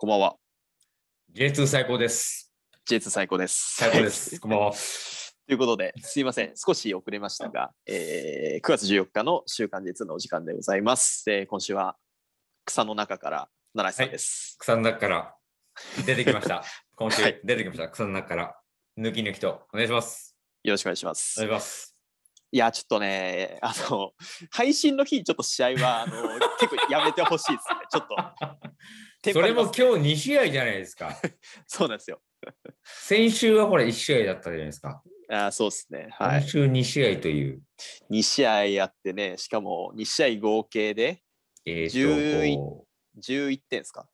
こんばんは。J2 最高です。J2 最高です。最高です。こんばんは。ということで、すいません、少し遅れましたが、えー、9月14日の週刊 J2 のお時間でございます。えー、今週は草の中から奈良さんです、はい、草の中から出てきました。今週出てきました。はい、草の中から抜き抜きとお願いします。よろしくお願いします。お願いします。いや、ちょっとね、あの、配信の日ちょっと試合は、あの、結構やめてほしいですね、ちょっと。それも今日2試合じゃないですか。そうなんですよ。先週はこれ1試合だったじゃないですか。あそうですね。はい。週2試合という。2試合やってね、しかも2試合合計で11、11点ですか。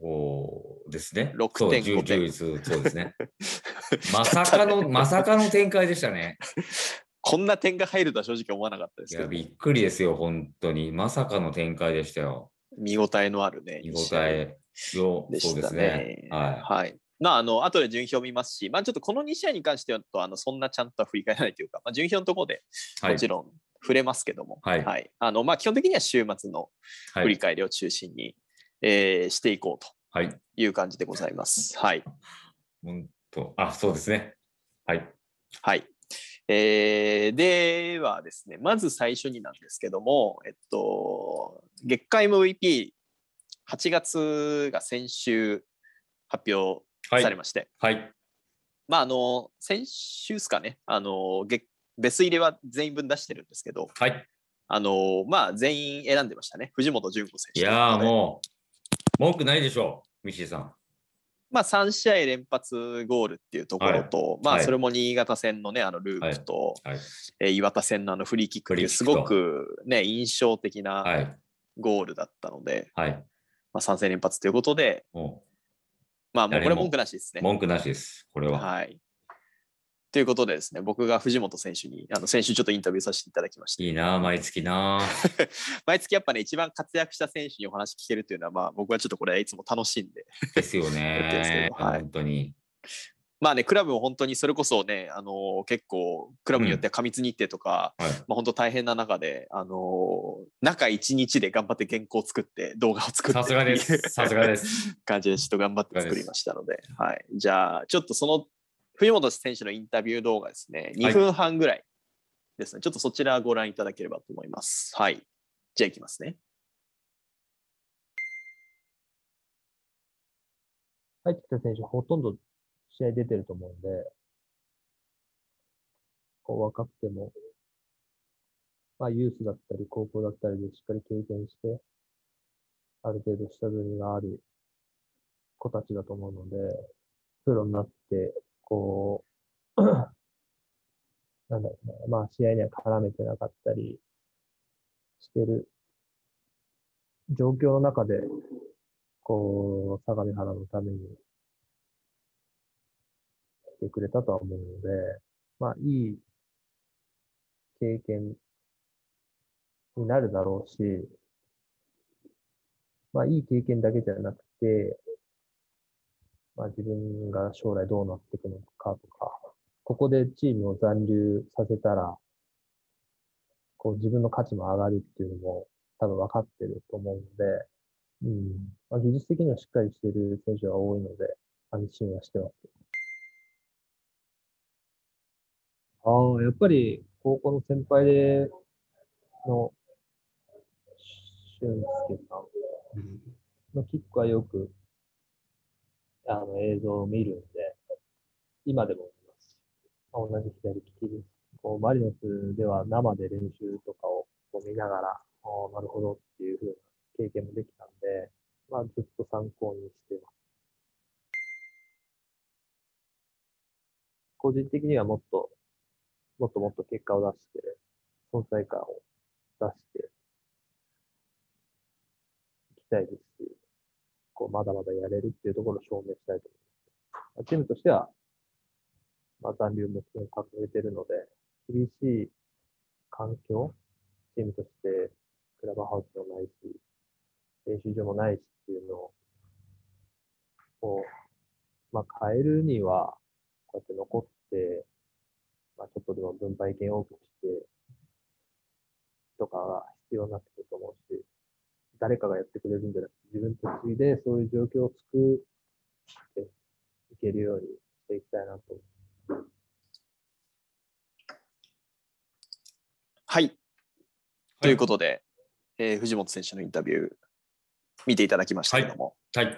おですね。6点5点そうですね。まさかの、まさかの展開でしたね。こんな点が入るとは正直思わなかったですけど。びっくりですよ、本当に。まさかの展開でしたよ。見応えのあるね。見応えを、ね、そうですね。はい。はいまあ、あの後で順位表見ますし、まあ、ちょっとこの2試合に関してはあのそんなちゃんとは振り返らないというか、まあ、順位表のところでもちろん触れますけども、はい、あのまあ、基本的には週末の振り返りを中心に、はい、えー、していこうという感じでございます。はい、はい、あそうですね。はい、はいえー、ではですね、まず最初になんですけども、えっと、月間 MVP8 月が先週発表されまして、はいはい、まあ、あの先週ですかねあの月、ベス入れは全員分出してるんですけど、はい、あのまあ、全員選んでましたね、藤本純子選手。いやもう、文句ないでしょう、ミシーさん。まあ、3試合連発ゴールっていうところと、はい、まあ、それも新潟戦のね、あのループと、はいはい、え岩田戦のあのフリーキックすごくね、印象的なゴールだったので、はい、まあ、3戦連発ということで、まあ、もうこれ文句なしですね。文句なしです、これは。はい。ということでですね、僕が藤本選手に、あの先週ちょっとインタビューさせていただきました。いいな、毎月な。毎月やっぱね、一番活躍した選手にお話聞けるというのは、まあ、僕はちょっとこれいつも楽しんで。ですよね。はい、本当に。まあね、クラブも本当にそれこそね、あの結構クラブによっては過密日程とか、うんはい、まあ、本当大変な中で、あの中1日で頑張って原稿を作って動画を作ってさすがですさすがです 感じでちょっと頑張って作りましたので、はい、じゃあちょっとその冬本選手のインタビュー動画ですね、2分半ぐらいですね、はい、ちょっとそちらご覧いただければと思います。はい。じゃあいきますね。入ってきた選手、ほとんど試合出てると思うんで、こう若くても、まあ、ユースだったり、高校だったりでしっかり経験して、ある程度下積みがある子たちだと思うので、プロになってこう、なんだろうな、まあ試合には絡めてなかったりしてる状況の中で、こう、相模原のために来てくれたとは思うので、まあいい経験になるだろうし、まあいい経験だけじゃなくて、まあ、自分が将来どうなっていくのかとか、ここでチームを残留させたら、こう自分の価値も上がるっていうのも多分分かってると思うので、うんまあ、技術的にはしっかりしている選手が多いので、安心はしてます。ああ、やっぱり高校の先輩での俊介さんのキックはよくあの映像を見るんで、今でも見ますし、同じ左利きです。こうマリノスでは生で練習とかをこう見ながら、あなるほどっていう風な経験もできたんで、まあ、ずっと参考にしてます。個人的にはもっと、もっともっと結果を出して、存在感を出していきたいですし、こう、まだまだやれるっていうところを証明したいと思います。チームとしては、まあ、残留も含め掲げているので、厳しい環境、チームとして、クラブハウスもないし、練習場もないしっていうのを、こう、まあ、変えるには、こうやって残って、まあ、ちょっとでも分配権を多くして、とかが必要になってくると思うし、誰かがやってくれるんじゃなくて、自分たちでそういう状況を作っていけるようにしていきたいなと思います。はい。ということで、えー、藤本選手のインタビュー、見ていただきましたけども、はい、はい、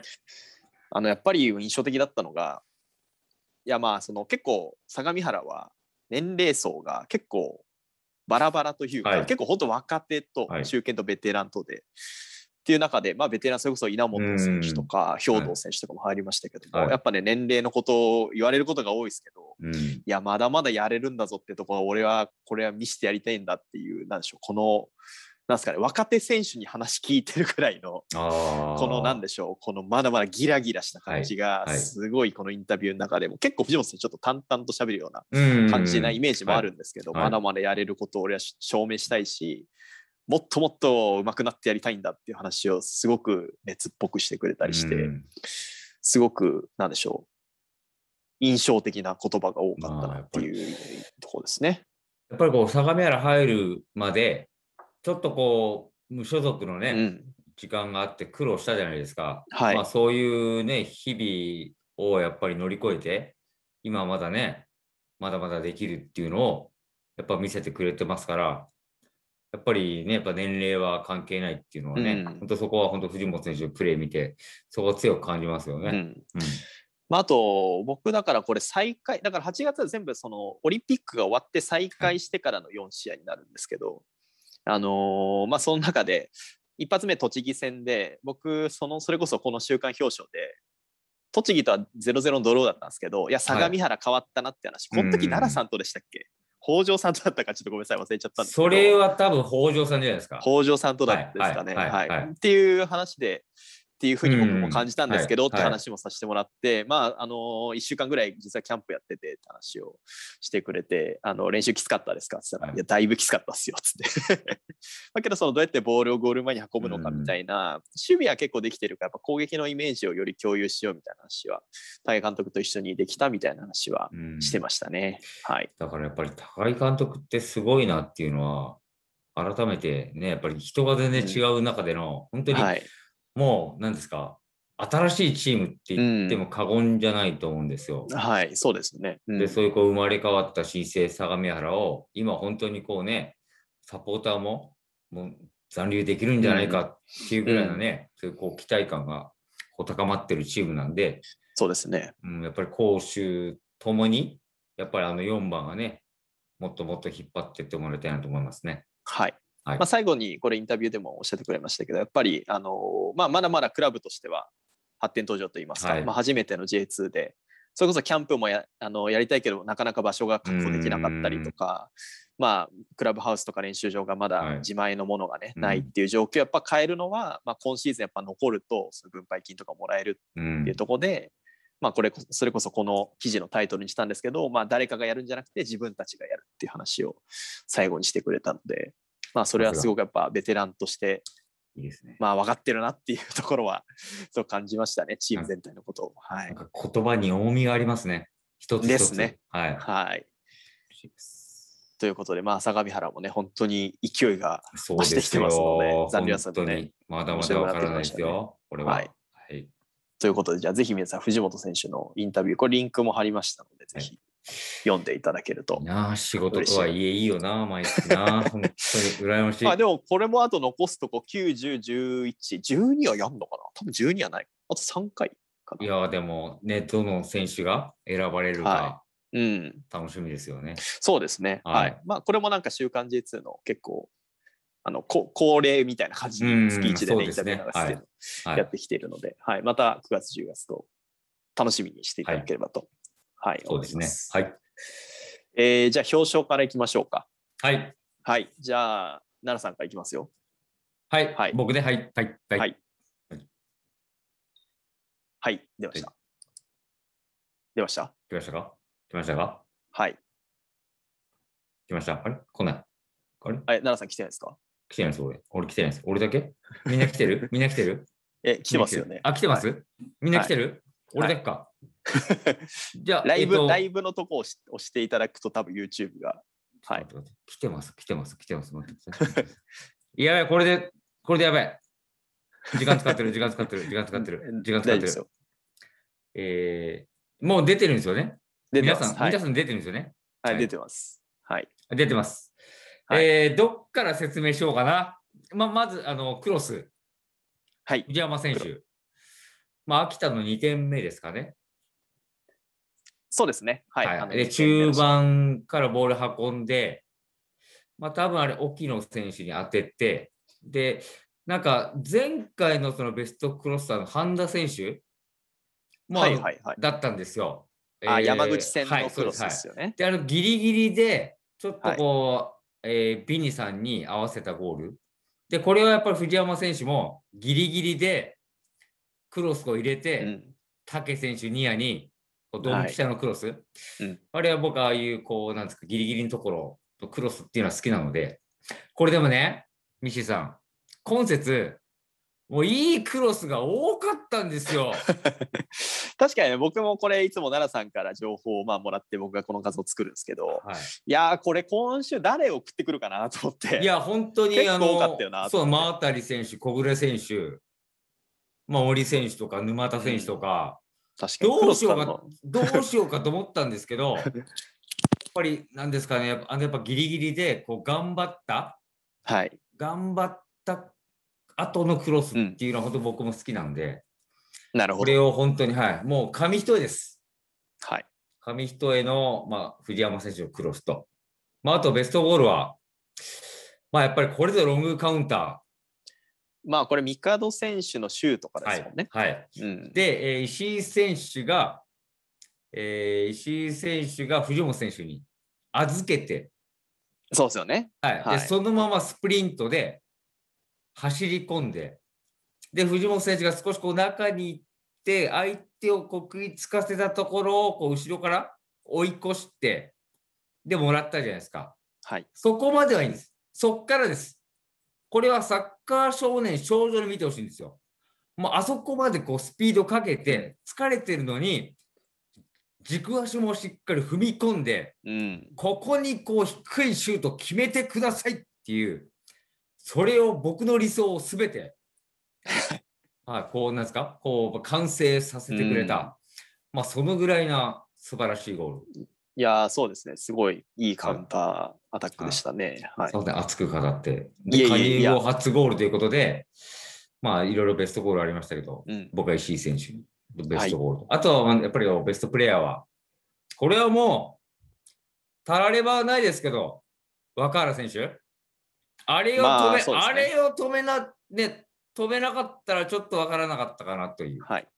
あのやっぱり印象的だったのが、いやまあその結構相模原は年齢層が結構バラバラというか、はい、結構本当若手と中堅とベテランとで、はい、っていう中で、まあ、ベテランそれこそ稲本選手とか兵藤選手とかも入りましたけども、はい、やっぱね年齢のことを言われることが多いですけど、いやまだまだやれるんだぞってところ俺はこれは見せてやりたいんだっていうなんでしょうこのなんすかね、若手選手に話聞いてるくらいの、このなんでしょう、このまだまだギラギラした感じが、すごいこのインタビューの中でも、はいはい、結構藤本さんちょっと淡々としゃべるような感じなイメージもあるんですけど、まだまだやれることを俺は証明したいし、もっともっと上手くなってやりたいんだっていう話をすごく熱っぽくしてくれたりして、すごく、なんでしょう、印象的な言葉が多かったなっていうところですね。やっぱりこう相模原入るまでちょっとこう、無所属のね、うん、時間があって苦労したじゃないですか。はい、まあ、そういうね、日々をやっぱり乗り越えて、今まだね、まだまだできるっていうのを、やっぱ見せてくれてますから、やっぱりね、やっぱ年齢は関係ないっていうのはね、うん、本当そこは本当藤本選手のプレー見て、そこは強く感じますよね。うん、うん、まあ、あと、僕だからこれ再開、だから8月は全部そのオリンピックが終わって再開してからの4試合になるんですけど、あのまあ、その中で一発目栃木戦で僕そのそれこそこの週間表彰で栃木とは0-0のドローだったんですけどいや相模原変わったなって話、はい、この時奈良さんとでしたっけ北条さんとだったかちょっとごめんなさい忘れちゃったんですけどそれは多分北条さんじゃないですか北条さんとだったですかね、はい、、っていう話でっていうふうに僕も感じたんですけど、って話もさせてもらって、まあ、あの1週間ぐらい実はキャンプやっててって話をしてくれてあの練習きつかったですかって言ったら、い、やだいぶきつかったっすよっってだ けどそのどうやってボールをゴール前に運ぶのかみたいな、守備は結構できてるからやっぱ攻撃のイメージをより共有しようみたいな話は高井監督と一緒にできたみたいな話はしてましたね、はい、だからやっぱり高井監督ってすごいなっていうのは改めてねやっぱり人が全然違う中での、本当に、はいもう何ですか新しいチームって言っても過言じゃないと思うんですよ。うん、はい、そうですね。うん、で、そういうこう生まれ変わった新生相模原を、今本当にこうね、サポーターももう残留できるんじゃないかっていうぐらいのね、うん、そういうこう期待感がこう高まってるチームなんで、そうですね。うん、やっぱり攻守ともに、やっぱりあの4番がね、もっともっと引っ張っていってもらいたいなと思いますね。はい。はい、まあ、最後にこれインタビューでもおっしゃってくれましたけどやっぱりあの、まあ、まだまだクラブとしては発展途上といいますか、はい、まあ、初めての J2 でそれこそキャンプもやあのやりたいけどなかなか場所が確保できなかったりとか、まあ、クラブハウスとか練習場がまだ自前のものがね、はい、ないっていう状況をやっぱ変えるのは、まあ、今シーズンやっぱ残るとその分配金とかもらえるっていうところで。まあ、これそれこそこの記事のタイトルにしたんですけど、まあ、誰かがやるんじゃなくて自分たちがやるっていう話を最後にしてくれたので、まあ、それはすごくやっぱベテランとして、いいですね、まあ分かってるなっていうところは そう感じましたね、チーム全体のことを。はい、言葉に重みがありますね、一つ一つですね。はい、はいということで、まあ、相模原もね、本当に勢いが増してきてますので、残留さんね、まだまだ分からないですよ、ね、これは。はいはい、ということで、じゃあぜひ皆さん、藤本選手のインタビュー、これリンクも貼りましたので、ぜひ読んでいただけると。なあ、仕事とはいえいいよな、毎日な。本当に羨ましい。あでも、これもあと残すとこ9、10、11、12はやんのかな多分12はない。あと3回かな。いや、でも、ね、どの選手が選ばれるか。はいうん、楽しみですよね。そうですね。はい。はい、まあ、これもなんか週刊 J2 の結構、あの、こ恒例みたいな感じに月1でね、インタビュー流して、やってきているので、はい、はい、また9月、10月と楽しみにしていただければとはい、そうですね。はい。えー、じゃあ表彰からいきましょうか。はい。はい。じゃあ、奈良さんからいきますよ。はい。はい、僕で、はい。はい。はい。はい。はい、出ました。出ました来ましたか来ましたかはい。来ました。あれ来ない。あれあれ奈良さん来てないですか来てないです、俺。俺来てないです。俺だけみんな来てるみんな来てる え、来てますよね。あ、来てます、みんな来てる俺だけか。じゃあ、ライブ、えっと、ライブのとこを押していただくと、多分 YouTube が。はい。来てます、来てます、来てます。待ってい。やばい、これで、これでやばい。時間使ってる、時間使ってる、時間使ってる、時間使ってる。えー、もう出てるんですよね。皆さん、はい、皆さん出てるんですよね。はい、はい、出てます。はい。出てます。はい、えー、どっから説明しようかな。ままず、あの、クロス。はい。藤山選手。まあ、秋田の2点目ですかね。そうですね。はい。はい、で、中盤からボール運んで、まあ多分あれ、沖野選手に当てて、で、なんか前回のそのベストクロスターの半田選手も、はいはいはい、だったんですよ。あ、えー、山口手のクロスですよね。はい、で、あのギリギリで、ちょっとこう、はい、えー、ビニさんに合わせたゴール。で、これはやっぱり藤山選手もギリギリでクロスを入れて、うん、武選手ニアにドンピシャのクロス、はい、あれは僕ああいうこうなんですかギリギリのところのクロスっていうのは好きなのでこれでもね西さん今節もういいクロスが多かったんですよ 確かにね僕もこれいつも奈良さんから情報をまあもらって僕がこの画像を作るんですけど、はい、いやこれ今週誰送ってくるかなと思っていや本当にあのそう真渡選手小暮選手、まあ、森選手とか沼田選手とか、うん確かにどうしようか、どうしようかと思ったんですけど、やっぱりなんですかね、やっぱやっぱギリギリでこう頑張った、はい、頑張った後のクロスっていうのは本当僕も好きなんで、うん、なるほどこれを本当に、はい、もう紙一重です。はい、紙一重の、まあ、藤山選手のクロスと、まあ、あとベストゴールは、まあ、やっぱりこれでロングカウンターまあこれ、帝選手のシュートからですもんね。はい。はいうん、で、えー、石井選手が、えー、石井選手が藤本選手に預けて、そうですよね。はい。はい、で、そのままスプリントで走り込んで、で、藤本選手が少しこう中に行って、相手をこう食いつかせたところをこう後ろから追い越して、で、もらったじゃないですか。はい。そこまではいいんです。そっからです。これはサッカー少年、少女に見てほしいんですよ。もうあそこまでこうスピードかけて、疲れてるのに、軸足もしっかり踏み込んで、うん、ここにこう低いシュート決めてくださいっていう、それを僕の理想をすべて、はい、こうなんですか、こう完成させてくれた、うん、まあそのぐらいな素晴らしいゴール。いやそうですね、すごいいいカウンター。アタックでしたね。はい、熱く語って。で、加入後初ゴールということで、まあ、いろいろベストゴールありましたけど、うん、僕は石井選手、ベストゴール。はい、あとは、やっぱりベストプレーヤーは、これはもう、たらればないですけど、若原選手、あれを止め、まあね、あれを止めな、ね、止めなかったらちょっとわからなかったかなという、はい、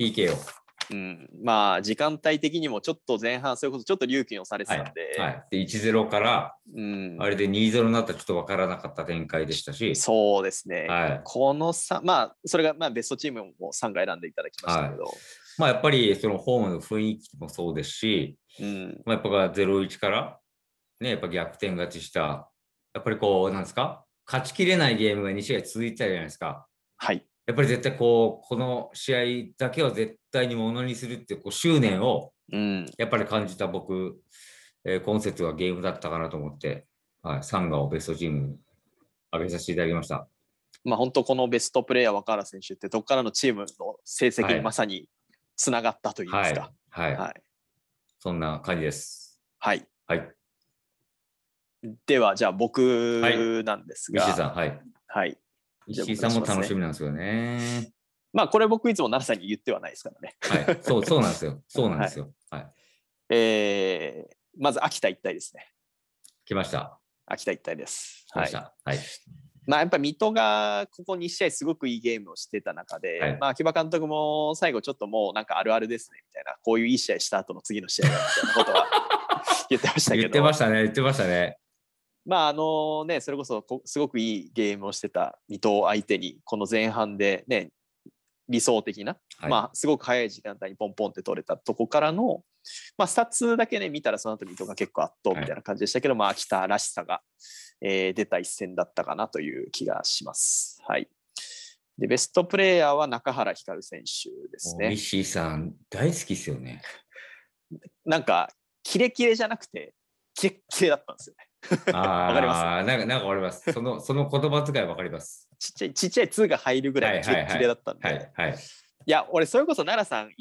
PK を。うん、まあ時間帯的にもちょっと前半それこそちょっと隆起をされてたんで,、はいはい、で1-0から、うん、あれで2-0になったらちょっと分からなかった展開でしたしそうですね、はい、この3まあそれがまあベストチームも3回選んでいただきましたけど、はい、まあやっぱりそのホームの雰囲気もそうですし、うんまあ、やっぱ0-1からねやっぱ逆転勝ちしたやっぱりこうなんですか勝ちきれないゲームが2試合続いてたじゃないですか。はいやっぱり絶対こうこの試合だけは絶対にものにするっていうこう執念をやっぱり感じた僕、えー、今節はゲームだったかなと思って、はい、サンガをベストチームに上げさせていただきました。まあ、本当このベストプレーヤー若原選手ってどこからのチームの成績にまさにつながったといいますか、はい、はいはい、そんな感じです。はい、はい、ではじゃあ僕なんですが、はい、はい、石井さんも楽しみなんですよね。まあ、これ僕いつも奈良さんに言ってはないですからね。はい、そうそうなんですよ。そうなんですよ。はい。はい、えー、まず秋田一体ですね。来ました。秋田一体です。はい。はい。まあ、やっぱり水戸がここ2試合すごくいいゲームをしてた中で、はい、まあ、秋葉監督も最後ちょっともうなんかあるあるですねみたいなこういういい試合した後の次の試合みたいなことは言ってましたけど 言ってましたね言ってましたねまああのね、それこそすごくいいゲームをしてた水戸を相手にこの前半で、ね、理想的な、はい、まあ、すごく早い時間帯にポンポンって取れたとこからの、まあ、スタッツだけ、ね、見たらその後水戸が結構圧倒みたいな感じでしたけど、はい、まあ、秋田らしさが、えー、出た一戦だったかなという気がします。はい、でベストプレーヤーは中原光選手ですね。井さん大好きですよね。なんかキレキレじゃなくてキレッキレだったんですよね。わかりますなんか、なんかわかります。その、その言葉遣いわかります。ちっちゃい、ちっちゃい2が入るぐらいのキレキレだったんで。はい、はい。いや、俺、それこそ奈良さん、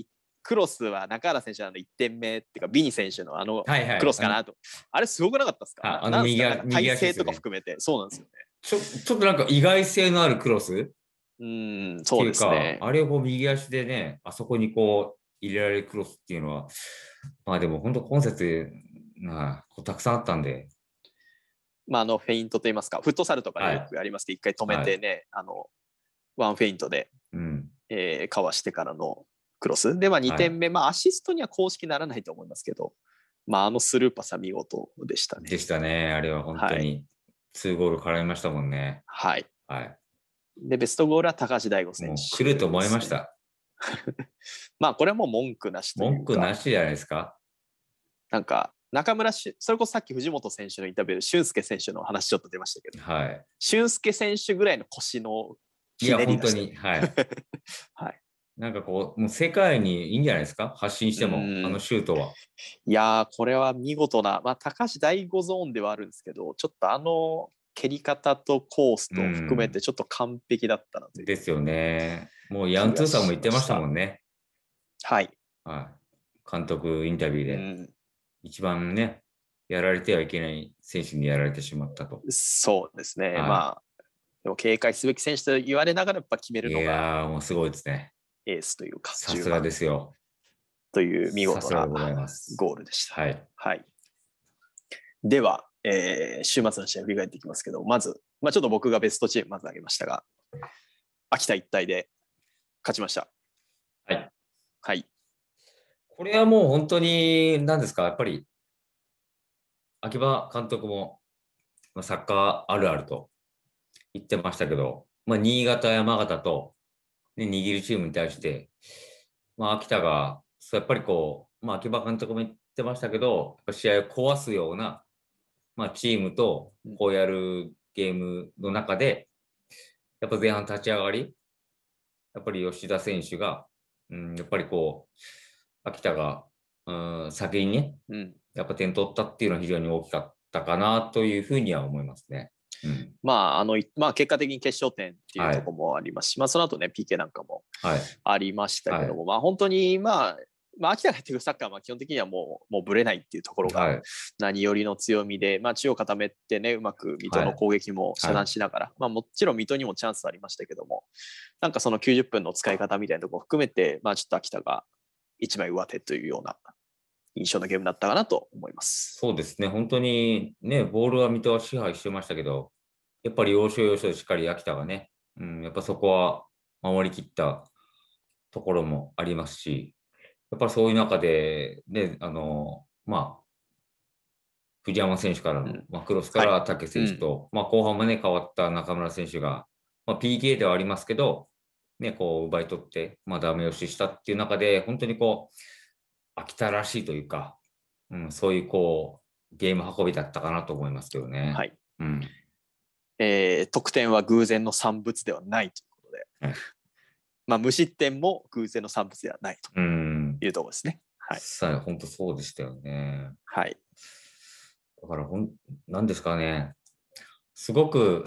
クロスは中原選手の1点目っていうか、ビニ選手のあのクロスかなと。はいはい、あれ、すごくなかったですかあの右足、ね。体勢とか含めて、そうなんですよね。ちょちょっとなんか意外性のあるクロスうん、そうですね。あれをこう右足でね、あそこにこう入れられるクロスっていうのは、まあでも本当今節、まあ、こうたくさんあったんで、まあ、あのフェイントといいますかフットサルとかね、よくやりますけど、はい、一回止めてね、はい、あのワンフェイントで、うんえー、かわしてからのクロスで、まあ、2点目、はい、まあ、アシストには公式ならないと思いますけど、まあ、あのスルーパスは見事でしたね。でしたね、あれは本当に2ゴール絡みましたもんね。はい、はいで、ベストゴールは高橋大吾選手、知ると思いました。まあ、これはもう文句なしというか。文句なしじゃないですか。なんか、中村それこそさっき藤本選手のインタビューで俊介選手の話ちょっと出ましたけど、はい、俊介選手ぐらいの腰のひねりがいや本当に、はい はい、なんかこうもう世界にいいんじゃないですか発信してもあのシュートは。いやこれは見事な、まあ、高橋第5ゾーンではあるんですけどちょっとあの蹴り方とコースと含めてちょっと完璧だったなという、ん、ですよね。もうヤン・ツーさんも言ってましたもんね。はい、はい、監督インタビューで。うん一番ね、やられてはいけない選手にやられてしまったと。そうですね、はい、まあ、でも警戒すべき選手と言われながら、やっぱ決めるのが。いやもうすごいですね。エースというか、さすがですよ。という見事なゴールでした。はい、はい、では、えー、週末の試合振り返っていきますけど、まず、まあ、ちょっと僕がベストチームまず挙げましたが、秋田一体で勝ちました。はい。はい、これはもう本当に、何ですか、やっぱり、秋葉監督も、まサッカーあるあると言ってましたけど、まあ、新潟、山形と、ね、握るチームに対して、まあ、秋田が、やっぱりこう、まあ、秋葉監督も言ってましたけど、試合を壊すような、まあ、チームとこうやるゲームの中で、やっぱ前半立ち上がり、やっぱり吉田選手が、うん、やっぱりこう、秋田が、うん、先にね、うん、やっぱ点取ったっていうのは非常に大きかったかなというふうには思いますね。うん、まああのまあ、結果的に決勝点っていうところもありますし、はい、まあ、その後ね PK なんかもありましたけども、はい、まあ、本当に、まあまあ、秋田がやってるサッカーは基本的にはもうもうぶれないっていうところが何よりの強みで、はい、まあ、中央固めてねうまく水戸の攻撃も遮断しながら、はい、まあ、もちろん水戸にもチャンスありましたけどもなんかその90分の使い方みたいなところを含めて、まあ、ちょっと秋田が一枚上手というような印象のゲームだったかなと思います。そうですね、本当にね、ボールは水戸は支配してましたけど、やっぱり要所要所でしっかり秋田がね、うん、やっぱそこは守りきったところもありますし、やっぱりそういう中で、ね、あの、まあ、藤山選手から、うん、まあ、クロスから武選手と、はいうん、まあ、後半もね、変わった中村選手が、まあ、PK ではありますけど、ね、こう奪い取って、まあ、ダメ押ししたっていう中で、本当にこう、飽きたらしいというか、うん、そういうこう、ゲーム運びだったかなと思いますけどね。はい。うん。えー、得点は偶然の産物ではないということで、まあ、無失点も偶然の産物ではないというところですね。はい。さあ、本当そうでしたよね。はい。だからほん、なんですかね、すごく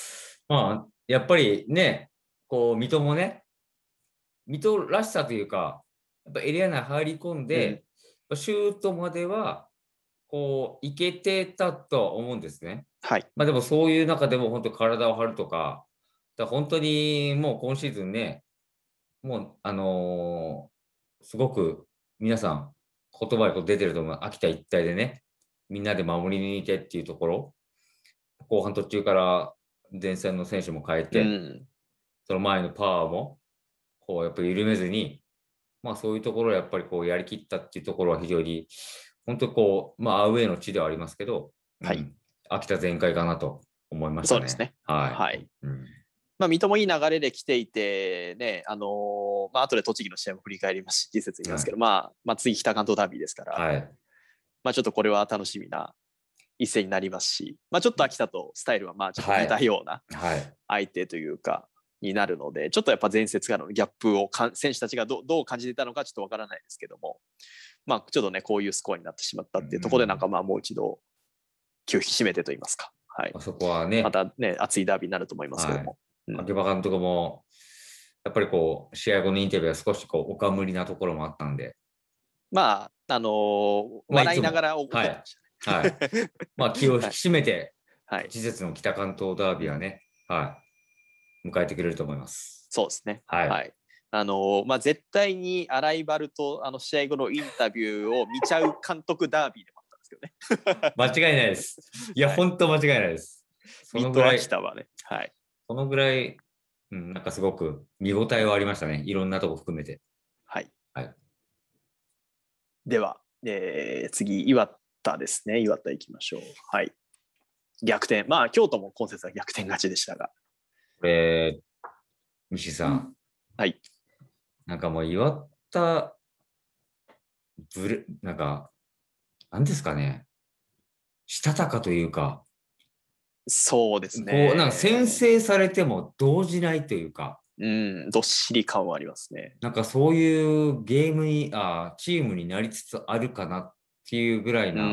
まあ、やっぱりね、こう、水戸もね、水戸らしさというか、やっぱエリア内入り込んで、うん、シュートまでは、こう、いけてたと思うんですね。はい。まあでもそういう中でも本当体を張るとか、だ本当にもう今シーズンね、もう、あのー、すごく皆さん、言葉に出てると思う。秋田一帯でね、みんなで守り抜いてっていうところ、後半途中から前線の選手も変えて、うん、その前のパワーも、こう、やっぱり緩めずに、まあそういうところをやっぱりこうやりきったっていうところは非常に、本当こう、まあアウェイの地ではありますけど、はい。秋田全開かなと思いました、ね、そうですね。はい。はい、うんまあ、水戸もいい流れで来ていて、ね、あのー、まあ後で栃木の試合も振り返りますし、次節言いますけど、はい、まあ、まあ、次北関東ダービーですから、はい、まあちょっとこれは楽しみな一戦になりますし、まあちょっと秋田とスタイルはまあちょっと似たような相手というか、になるので、ちょっとやっぱ前節からのギャップを選手たちがどう感じていたのかちょっとわからないですけども、まあ、ちょっとね、こういうスコアになってしまったっていうところで、なんかまあもう一度気を引き締めてといいますか、はい、そこはね、またね、熱いダービーになると思いますけども。はい、秋葉監督もやっぱりこう試合後のインタビューは少しこうおかむりなところもあったんで。まあ、あのー、笑いながら怒ってました、ね、はい、はい、まあ気を引き締めて、はい、の北関東ダービーはね、はい、迎えてくれると思います。そうですね。はい。はい、あのまあ、絶対にアライバルとあの試合後のインタビューを見ちゃう監督ダービーでもあったんですけどね。間違いないです。いや、はい、本当間違いないです。そのぐらい、ね、はい、そのぐらい、うん、なんかすごく見応えはありましたね。いろんなとこ含めて。はい。はい、では、えー、次、岩田ですね。岩田いきましょう。はい。逆転。まあ、京都も今節は逆転勝ちでしたが。これ、さん。はい。なんかもう岩田、ぶれ、なんか、なんですかね。したたかというか。そうですね。こう、なんか先制されても動じないというか。うん、どっしり感はありますね。なんかそういうゲームに、あチームになりつつあるかなっていうぐらいな。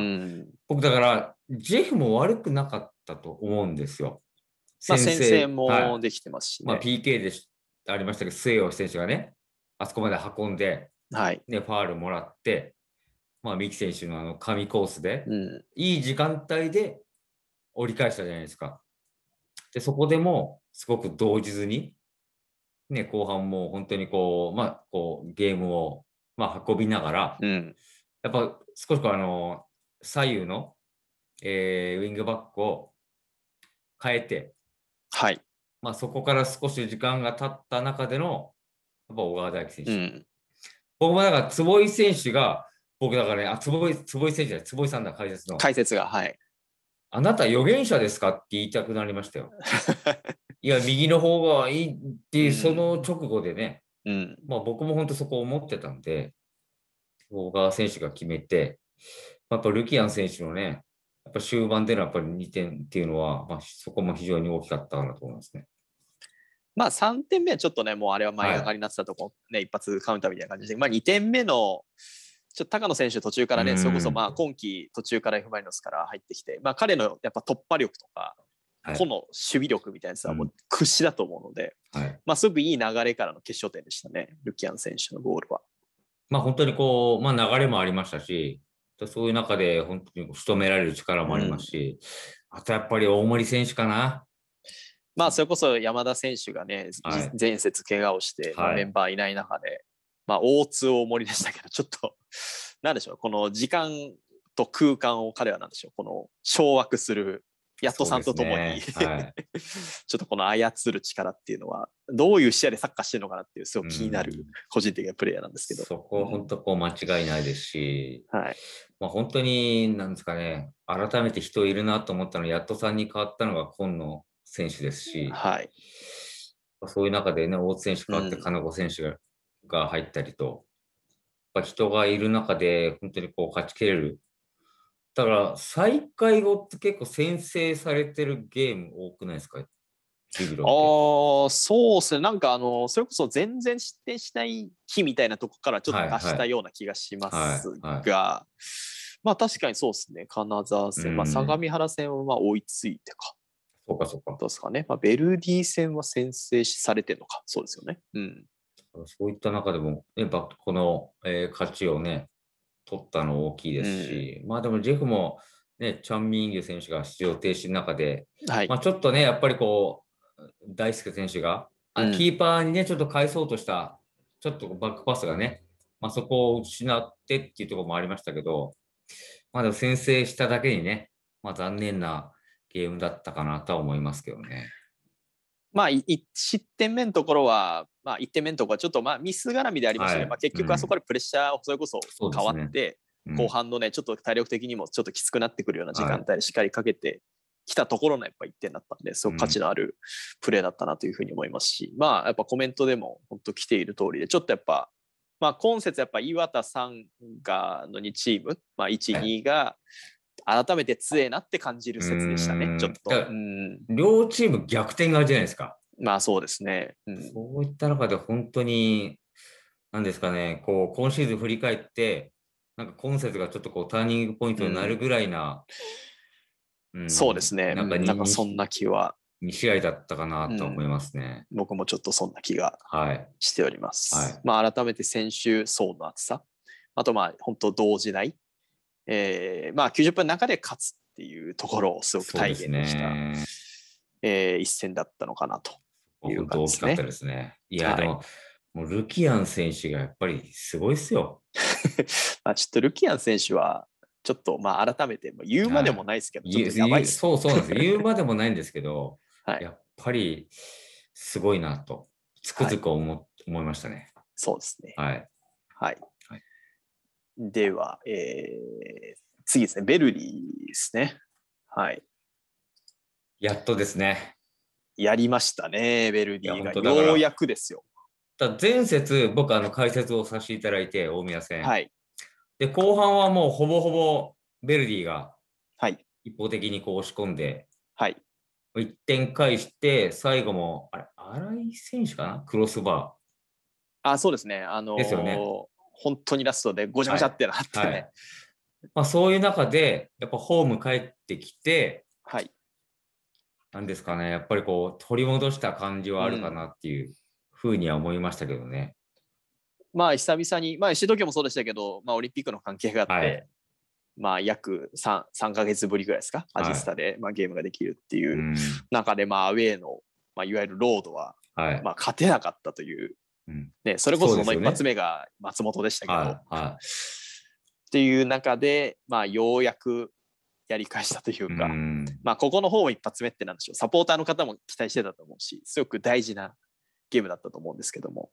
僕だから、ジェフも悪くなかったと思うんですよ。まあ、先生もできてますし、ねはい、まあ、PK でありましたけど、末吉選手がね、あそこまで運んで、はいね、ファールもらって、まあ、三木選手のあの神コースで、うん、いい時間帯で折り返したじゃないですか。でそこでもすごく動じずに、ね、後半も本当にこう,、まあ、こうゲームを、まあ、運びながら、うん、やっぱ少しあの左右の、えー、ウィングバックを変えてはい。まあ、そこから少し時間が経った中での、やっぱ小川大輝選手。うん、僕もだから、坪井選手が、僕だからね、あ坪井坪井選手い、坪井さんだ、解説の。解説が、はい。あなた予言者ですかって言いたくなりましたよ。いや、右の方がいいって、うその直後でね、うん、まあ僕も本当そこ思ってたんで、小川選手が決めて、まあ、やっぱルキアン選手のね、やっぱ終盤でのやっぱり2点っていうのは、まあ、そこも非常に大きかったかなと思いますね。まあ3点目はちょっとね、もうあれは前上がりになってたとこ、ね、はい、一発カウンターみたいな感じで、まあ2点目の、ちょっと高野選手途中からね、それこそまあ今季途中から F・ マリノスから入ってきて、まあ彼のやっぱ突破力とか、こ個の守備力みたいなさ、はもう屈指だと思うので、はい、まあすごくいい流れからの決勝点でしたね、ルキアン選手のゴールは。まあ本当にこう、まあ流れもありましたし、そういう中で本当に仕められる力もありますし、うん、あとやっぱり大森選手かな。まあ、それこそ山田選手がね、はい、前節怪我をして、メンバーいない中で、まあ、大津大森でしたけど、ちょっと、なんでしょう、この時間と空間を彼は何でしょう、この掌握するやっとさんと共に、ねはい、ちょっとこの操る力っていうのはどういう視野でサッカーしてるのかなっていうすごく気になる個人的なプレイヤーなんですけど、うん、そこは本当こう間違いないですし、はいまあ、本当になんですかね改めて人いるなと思ったのはやっとさんに変わったのが今野選手ですし、はい、そういう中でね大津選手変わって金子選手が入ったりと、うん、やっぱ人がいる中で本当にこう勝ちきれるだから再開後って結構先制されてるゲーム多くないですかああそうですねなんかあのそれこそ全然失点しない日みたいなとこからちょっと出したような気がしますがまあ確かにそうですね金沢戦、まあ、相模原戦はまあ追いついてか。そうかそうか。どうですかね。まあ、ベルディ戦は先制されてるのか、そうですよね。うん。そういった中でも、やっぱこの、えー、勝ちをね、取ったの大きいですし、うん、まあでもジェフも、ね、チャン・ミンギュ選手が出場停止の中で、はい、まあ、ちょっとね、やっぱりこう、大輔選手が、キーパーにね、ちょっと返そうとした、ちょっとバックパスがね、まあ、そこを失ってっていうところもありましたけど、まあ、でも先制しただけにね、まあ、残念なゲームだったかなとは思いますけどね。まあ、失点目のところは、まあ、1点目のところはちょっとまあミス絡みでありましたね、はい、まあ、結局あそこでプレッシャーそれこそ変わって、ねうん、後半のねちょっと体力的にもちょっときつくなってくるような時間帯でしっかりかけてきたところのやっぱ1点だったんで、すごく価値のあるプレーだったなというふうに思いますし、うん、まあやっぱコメントでも本当来ている通りでちょっとやっぱまあ、今節やっぱ岩田さんがの2チーム、まあ、1、2が改めて強えなって感じる説でしたね、ちょっと。両チーム逆転があるじゃないですか。まあそうですね。うん、そういった中で本当に、なんですかね、こう今シーズン振り返って、なんか今節がちょっとこうターニングポイントになるぐらいな、そうですね、なんかなんかそんな気は。2試合だったかなと思いますね、うん、僕もちょっとそんな気がしております。はい、はい、まあ、改めて先週、層の厚さ、あとまあ本当同時代えー、まあ90分の中で勝つっていうところをすごく体現した、ねえー、一戦だったのかなという感じですね。大きかったですね。いや、でも、もうルキアン選手がやっぱりすごいですよ。まあちょっとルキアン選手は、ちょっとまあ改めて言うまでもないですけど、はい、そうそうなんです。言うまでもないんですけど、はい、やっぱりすごいなと、つくづく思,、思いましたね。そうですね。はい。はい。では、えー、次ですね、ベルリーですね。はい。やっとですね。やりましたね、ベルディが。ようやくですよ。だ前節、僕、あの解説をさせていただいて、大宮戦。はい、で、後半はもうほぼほぼベルディが一方的にこう押し込んで、はい、1点返して、最後も、あれ、新井選手かな、クロスバー。あ、そうですね。あのー、ですよね。本当にラストでごちゃごちゃってなってね、はいはい、まあ、そういう中でやっぱホーム帰ってきて、はい、なんですかねやっぱりこう取り戻した感じはあるかなっていうふうには思いましたけどね、うん、まあ久々にまあ石時もそうでしたけど、まあ、オリンピックの関係があって、はい、まあ約 3, 3ヶ月ぶりぐらいですかアジスタで、まあ、ゲームができるっていう中で、まあ、アウェーの、まあ、いわゆるロードは、まあ、勝てなかったというね、それこそその一発目が松本でしたけど、ねはいはい、っていう中で、まあ、ようやくやり返したというか、うん、まあ、ここの方も一発目ってなんでしょうサポーターの方も期待してたと思うしすごく大事なゲームだったと思うんですけども、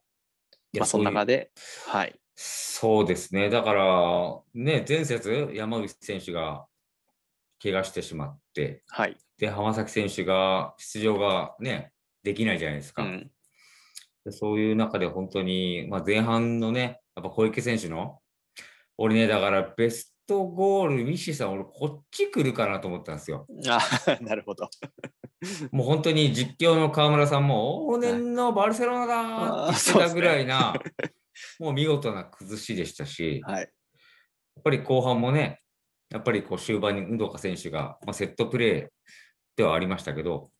まあ、その中ではい。そうですねだからね前節山口選手が怪我してしまって、はい、で浜崎選手が出場がねできないじゃないですか。うんそういう中で本当に、まあ、前半のね、やっぱ小池選手の、俺ね、だからベストゴール、ミッシーさん、俺、こっち来るかなと思ったんですよ。あ なるほど。もう本当に実況の川村さんも、往年のバルセロナだって言ったぐらいな、うね、もう見事な崩しでしたし、はい、やっぱり後半もね、やっぱりこう終盤に運動家選手が、まあ、セットプレーではありましたけど、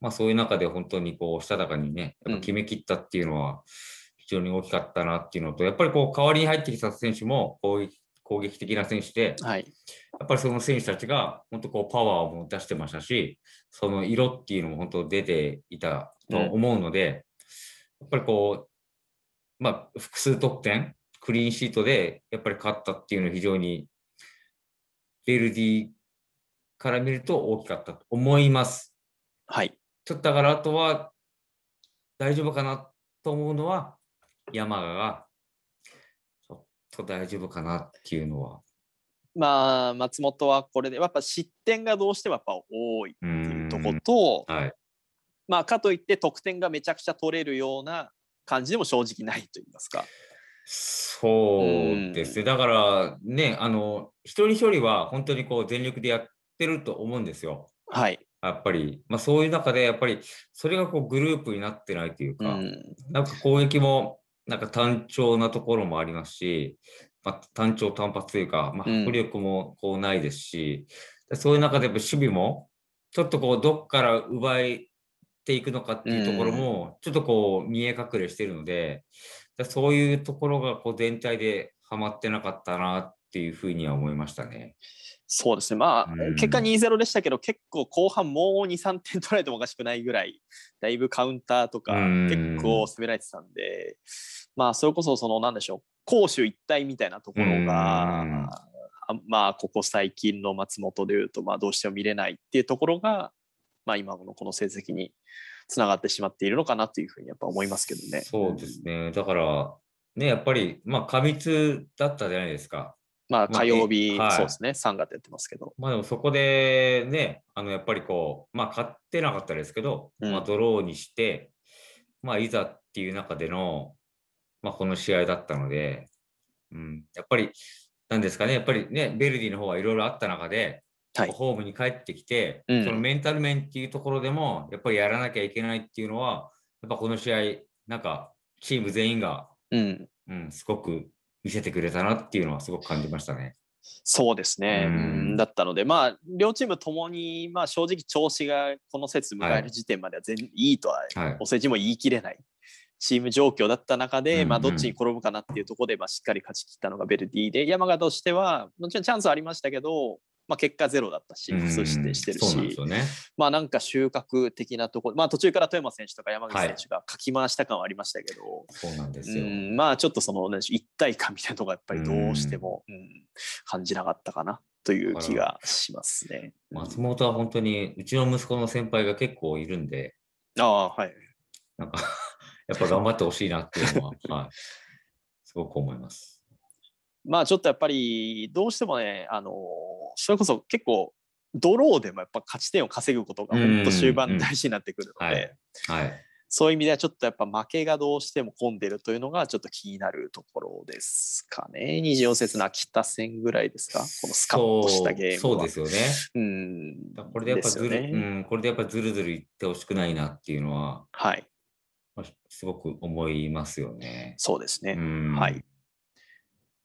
まあ、そういう中で本当にこうしたたかにね、やっぱ決めきったっていうのは非常に大きかったなっていうのと、やっぱりこう代わりに入ってきた選手も攻撃攻撃的な選手で、はい、やっぱりその選手たちが本当こうパワーを出してましたし、その色っていうのも本当出ていたと思うので、うん、やっぱりこう、まあ、複数得点、クリーンシートでやっぱり勝ったっていうのは非常に、ベルディから見ると大きかったと思います。はい。ちょっとだからあとは大丈夫かなと思うのは山川がちょっと大丈夫かなっていうのは。まあ松本はこれでやっぱ失点がどうしてもやっぱ多いっていうとこと、はい、まあかといって得点がめちゃくちゃ取れるような感じでも正直ないと言いますか。そうですね、うん、だからねあの一人一人は本当にこう全力でやってると思うんですよ。はい、やっぱり、まあ、そういう中で、やっぱりそれがこうグループになってないというか、うん、なんか攻撃もなんか単調なところもありますし、まあ、単調単発というか、まあ、迫力もこうないですし、うん、そういう中でやっぱ守備もちょっとこうどっから奪いていくのかっていうところもちょっとこう見え隠れしてるので、うん、そういうところがこう全体ではまってなかったなっていうふうには思いましたね。そうですね、まあ、結果2-0でしたけど、結構後半、もう2、3点取られてもおかしくないぐらい、だいぶカウンターとか、結構攻められてたんで、まあ、それこそ、その、なんでしょう、攻守一体みたいなところが、まあ、ここ最近の松本でいうと、まあ、どうしても見れないっていうところが、まあ、今のこの成績につながってしまっているのかなというふうにやっぱ思いますけどね。そうですねだからねやっぱり、まあ、過密だったじゃないですかまあ、火曜日、まあそうですね、3月やってますけど。まあでもそこでね、あのやっぱりこう、まあ、勝ってなかったですけど、まあ、ドローにして、まあ、いざっていう中での、まあ、この試合だったので、うん、やっぱり、なんですかね、やっぱりね、ベルディの方はいろいろあった中で、はい、ホームに帰ってきて、うん、そのメンタル面っていうところでも、やっぱりやらなきゃいけないっていうのは、やっぱこの試合、なんか、チーム全員が、うん、うん、すごく見せてくれたなっていうのはすごく感じましたね。そうですね、うん、だったので、まあ、両チームともに、まあ、正直、調子がこの節迎える時点までは全、はい、いいとは、はい、お世辞も言い切れないチーム状況だった中で、まあ、どっちに転ぶかなっていうところで、まあ、しっかり勝ち切ったのがベルディで、山形としては、もちろんチャンスはありましたけど、まあ、結果ゼロだったし、不足してしてるし、うね、まあなんか収穫的なところ、まあ、途中から富山選手とか山口選手がかき回した感はありましたけど、そうなんですよ、まあちょっとその、ね、一体感みたいなのがやっぱりどうしても、うん、感じなかったかな。という気がしますね松本は本当にうちの息子の先輩が結構いるんで、ああはい、なんか やっぱ頑張ってほしいなっていうのは、はい、すごく思います。まあちょっとやっぱりどうしてもねあのそれこそ結構ドローでもやっぱ勝ち点を稼ぐことが本当終盤大事になってくるので、はい、そういう意味ではちょっとやっぱ負けがどうしても混んでるというのがちょっと気になるところですかね二24節の秋田戦ぐらいですかこのスカッとしたゲームはそうですよね、うん、これでやっぱずる、ね、うん、これでやっぱずるずるいってほしくないなっていうのははいまあ。すごく思いますよね。そうですね。はい。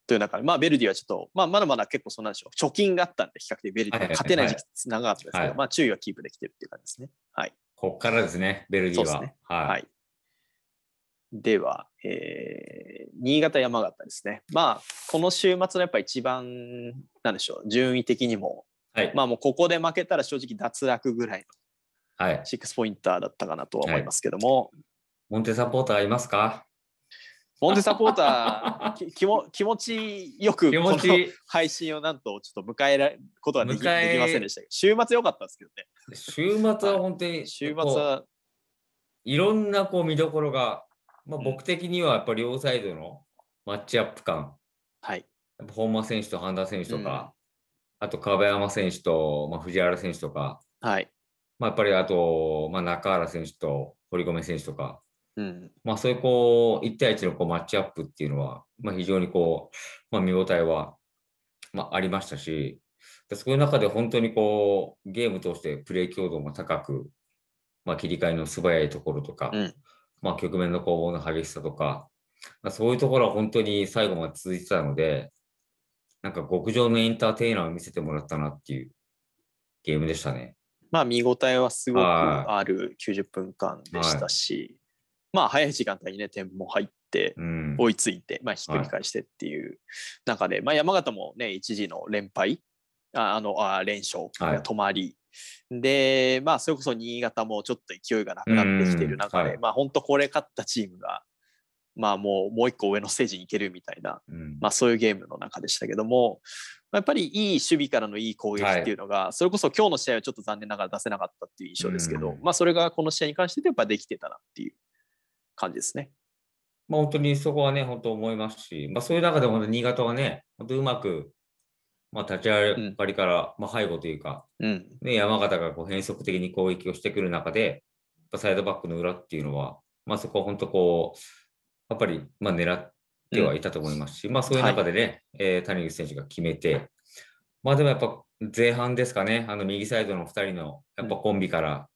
という中で、まあ、ベルディはちょっと、まあ、まだまだ結構そんなでしょう、貯金があったんで、比較的ベルディは勝てない時期長かったですけど、はいはいまあ、注意はキープできてるっていう感じですね。はい。ここからですね、ベルディは。ね、はい、はいでは、えー、新潟、山形ですね。まあ、この週末のやっぱ一番、なんでしょう、順位的にも、はい、まあもうここで負けたら正直脱落ぐらいのスポインターだったかなとは思いますけども。はい、モンテサポーターいますかモンテサポーター きも気持ちよくこの配信をなんとちょっと迎えらことができできませんでしたけど週末良かったですけどね 週末は本当に、週末はいろんなこう見どころが、まあ、僕的にはやっぱり両サイドのマッチアップ感、はい、やっぱ本間選手と半田選手とか、うん、あと壁山選手と、まあ、藤原選手とか、はいまあ、やっぱりあと、まあ、中原選手と堀米選手とか、うん、まあ、そういうこう、1対1のこうマッチアップっていうのは、まあ、非常にこう、まあ、見応えは、まあ、ありましたし、でその中で本当にこう、ゲーム通してプレイ強度も高く、まあ、切り替えの素早いところとか、うん、まあ、局面の攻防の激しさとか、まあ、そういうところは本当に最後まで続いてたので、なんか極上のエンターテイナーを見せてもらったなっていうゲームでしたね。まあ見応えはすごくある90分間でしたし、まあ早い時間帯にね点も入って、追いついて、まあ、ひっくり返してっていう中で、はい、まあ、山形もね一時の連敗あのあ連勝が止まり、はい、でまあそれこそ新潟もちょっと勢いがなくなってきている中で、はい、まあ本当これ勝ったチームがまあもうもう一個上のステージに行けるみたいな、うん、まあそういうゲームの中でしたけども、やっぱりいい守備からのいい攻撃っていうのが、はい、それこそ今日の試合はちょっと残念ながら出せなかったっていう印象ですけど、うん、まあそれがこの試合に関してやっぱできてたなっていう感じですね。まあ、本当にそこはね、本当思いますし、まあ、そういう中でも新潟はね、本当うまく、まあ、立ち上がりから、まあ、背後というか、うん、ね、山形がこう変則的に攻撃をしてくる中で、サイドバックの裏っていうのは、まあ、そこは本当こう、やっぱり、まあ、狙ってはいたと思いますし、うん、まあ、そういう中でね、はい、えー、谷口選手が決めて、まあ、でもやっぱ前半ですかね、あの右サイドの2人のやっぱコンビから、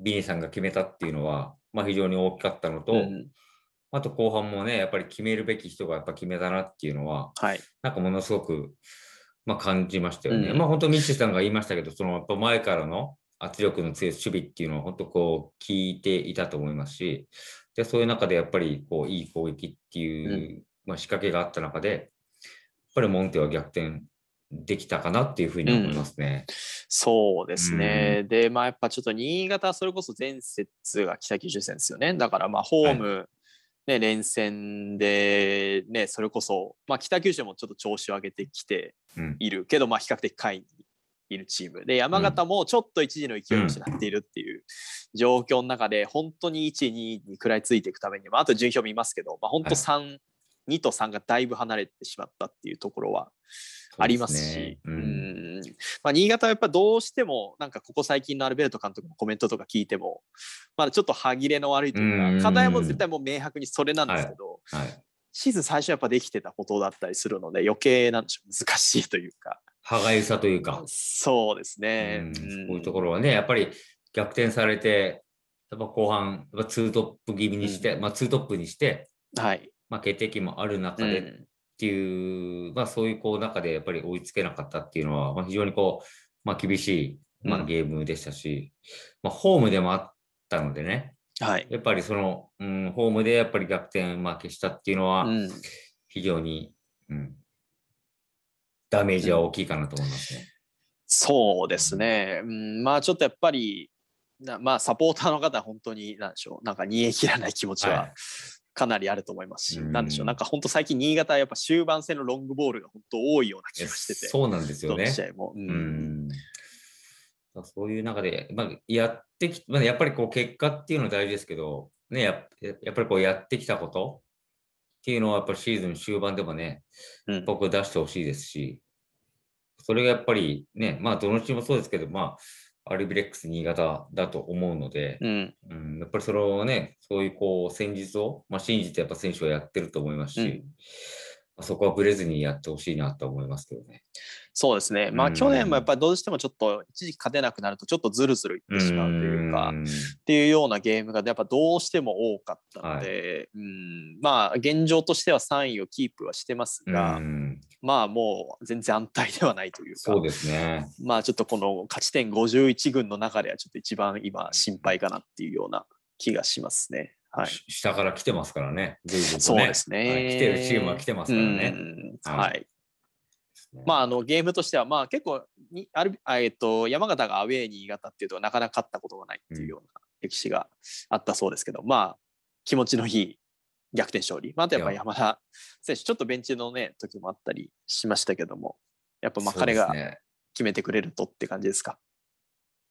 ビニさんが決めたっていうのは、まあ、非常に大きかったのと、うん、あと後半もね、やっぱり決めるべき人がやっぱ決めたなっていうのは、はい、なんかものすごく、まあ、感じましたよね。うん、まあ本当、ミッシュさんが言いましたけど、そのやっぱ前からの圧力の強い守備っていうのは本当こう聞いていたと思いますし、でそういう中でやっぱりこういい攻撃っていう、まあ、仕掛けがあった中で、やっぱりモンテは逆転できたかなっていうふうに思いますね。うん、そうですね、うん、で、まあ、やっぱちょっと新潟、それこそ前節が北九州戦ですよね。だから、まあ、ホーム、はい連戦で、ね、それこそ、まあ、北九州もちょっと調子を上げてきているけど、うん、まあ比較的下位にいるチームで山形もちょっと一時の勢いを失っているっていう状況の中で、ん、本当に1位2位に食らいついていくために、まあ、あと順位表見ますけど、まあ、本当3、はい、2と3がだいぶ離れてしまったっていうところはありますし、まあ、新潟はやっぱどうしてもなんかここ最近のアルベルト監督のコメントとか聞いてもまだちょっと歯切れの悪いというか課題も絶対もう明白にそれなんですけど、はいはい、シーズン最初やっぱできてたことだったりするので余計なんでしょう難しいというか。歯がゆさというか、そうですね、うん、ういうところはね、やっぱり逆転されて、やっぱ後半、やっぱツートップ気味にして、うん、まあ、ツートップにして、はい、まあ、決定機もある中でっていう、うん、まあ、そういうこう中でやっぱり追いつけなかったっていうのは、まあ、非常にこう、まあ、厳しい、まあ、ゲームでしたし、うん、まあ、ホームでもあったのでね、はい、やっぱりその、うん、ホームでやっぱり逆転負けしたっていうのは、非常に、うん、ダメージは大きいかなと思いますね。そうですね、うん、まあちょっとやっぱりまあサポーターの方は本当に何でしょうなんか煮え切らない気持ちは、かなりあると思いますし、うん、なんでしょう、なんか本当最近、新潟はやっぱ終盤戦のロングボールが本当多いような気がしてて、そうなんですよね。試合も、うん、そういう中で、まあ、やってき、まあ、やっぱりこう結果っていうのは大事ですけど、ね、ややっぱりこうやってきたことっていうのは、やっぱりシーズン終盤でもね、僕出してほしいですし、それがやっぱりね、まあ、どのチームもそうですけど、まあ、アルビレックス新潟だと思うので、うん、うん、やっぱりそのね、そういうこう戦術を、まあ、信じてやっぱ選手はやってると思いますし、うん、そこはぶれずにやってほしいなと思いますけどね。そうですね、まあ、去年もやっぱりどうしてもちょっと一時期勝てなくなるとちょっとずるずるいってしまうというか、っていうようなゲームがやっぱどうしても多かったので、はい、うんまあ現状としては3位をキープはしてますが、まあもう全然安泰ではないというかそうですねまあちょっとこの勝ち点51軍の中ではちょっと一番今心配かなっていうような気がしますね。はい、下から来てますからね、ねそうですね、はい、来てるチームは来てますからね。はい、はいまあ、あのゲームとしては、まあ、結構にある、えっと、山形がアウェー新潟っていうとなかなか勝ったことがないっていうような歴史があったそうですけど、うん、まあ、気持ちのいい逆転勝利、まあ、あとやっぱ山田選手、ちょっとベンチの、ね、時もあったりしましたけども、やっぱまあ彼が決めてくれるとって感じですか。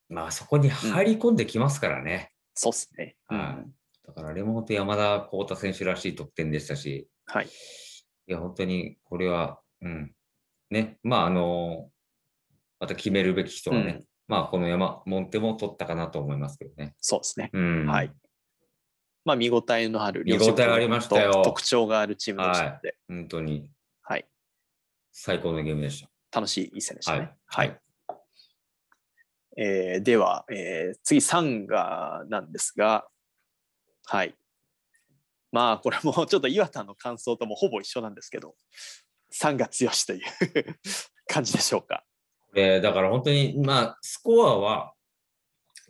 まあ、そこに入り込んできますからね。うん、そうっすね、うん、だから、レモンと山田幸太選手らしい得点でしたし、はい、いや、本当にこれは、うん、ね、まあ、あの、また決めるべき人はね、うん、まあ、この山、モンテも取ったかなと思いますけどね。そうですね。うん、はい。まあ、見応えのある、見応えありましたよ。特徴があるチームでしたので、はい、本当に。はい。最高のゲームでした。楽しい一戦でしたね。はい。はい、えー、では、えー、次、サンガなんですが、はい。まあ、これもちょっと岩田の感想ともほぼ一緒なんですけど、三月よしという感じでしょうか。えー、だから本当に、まあ、スコアは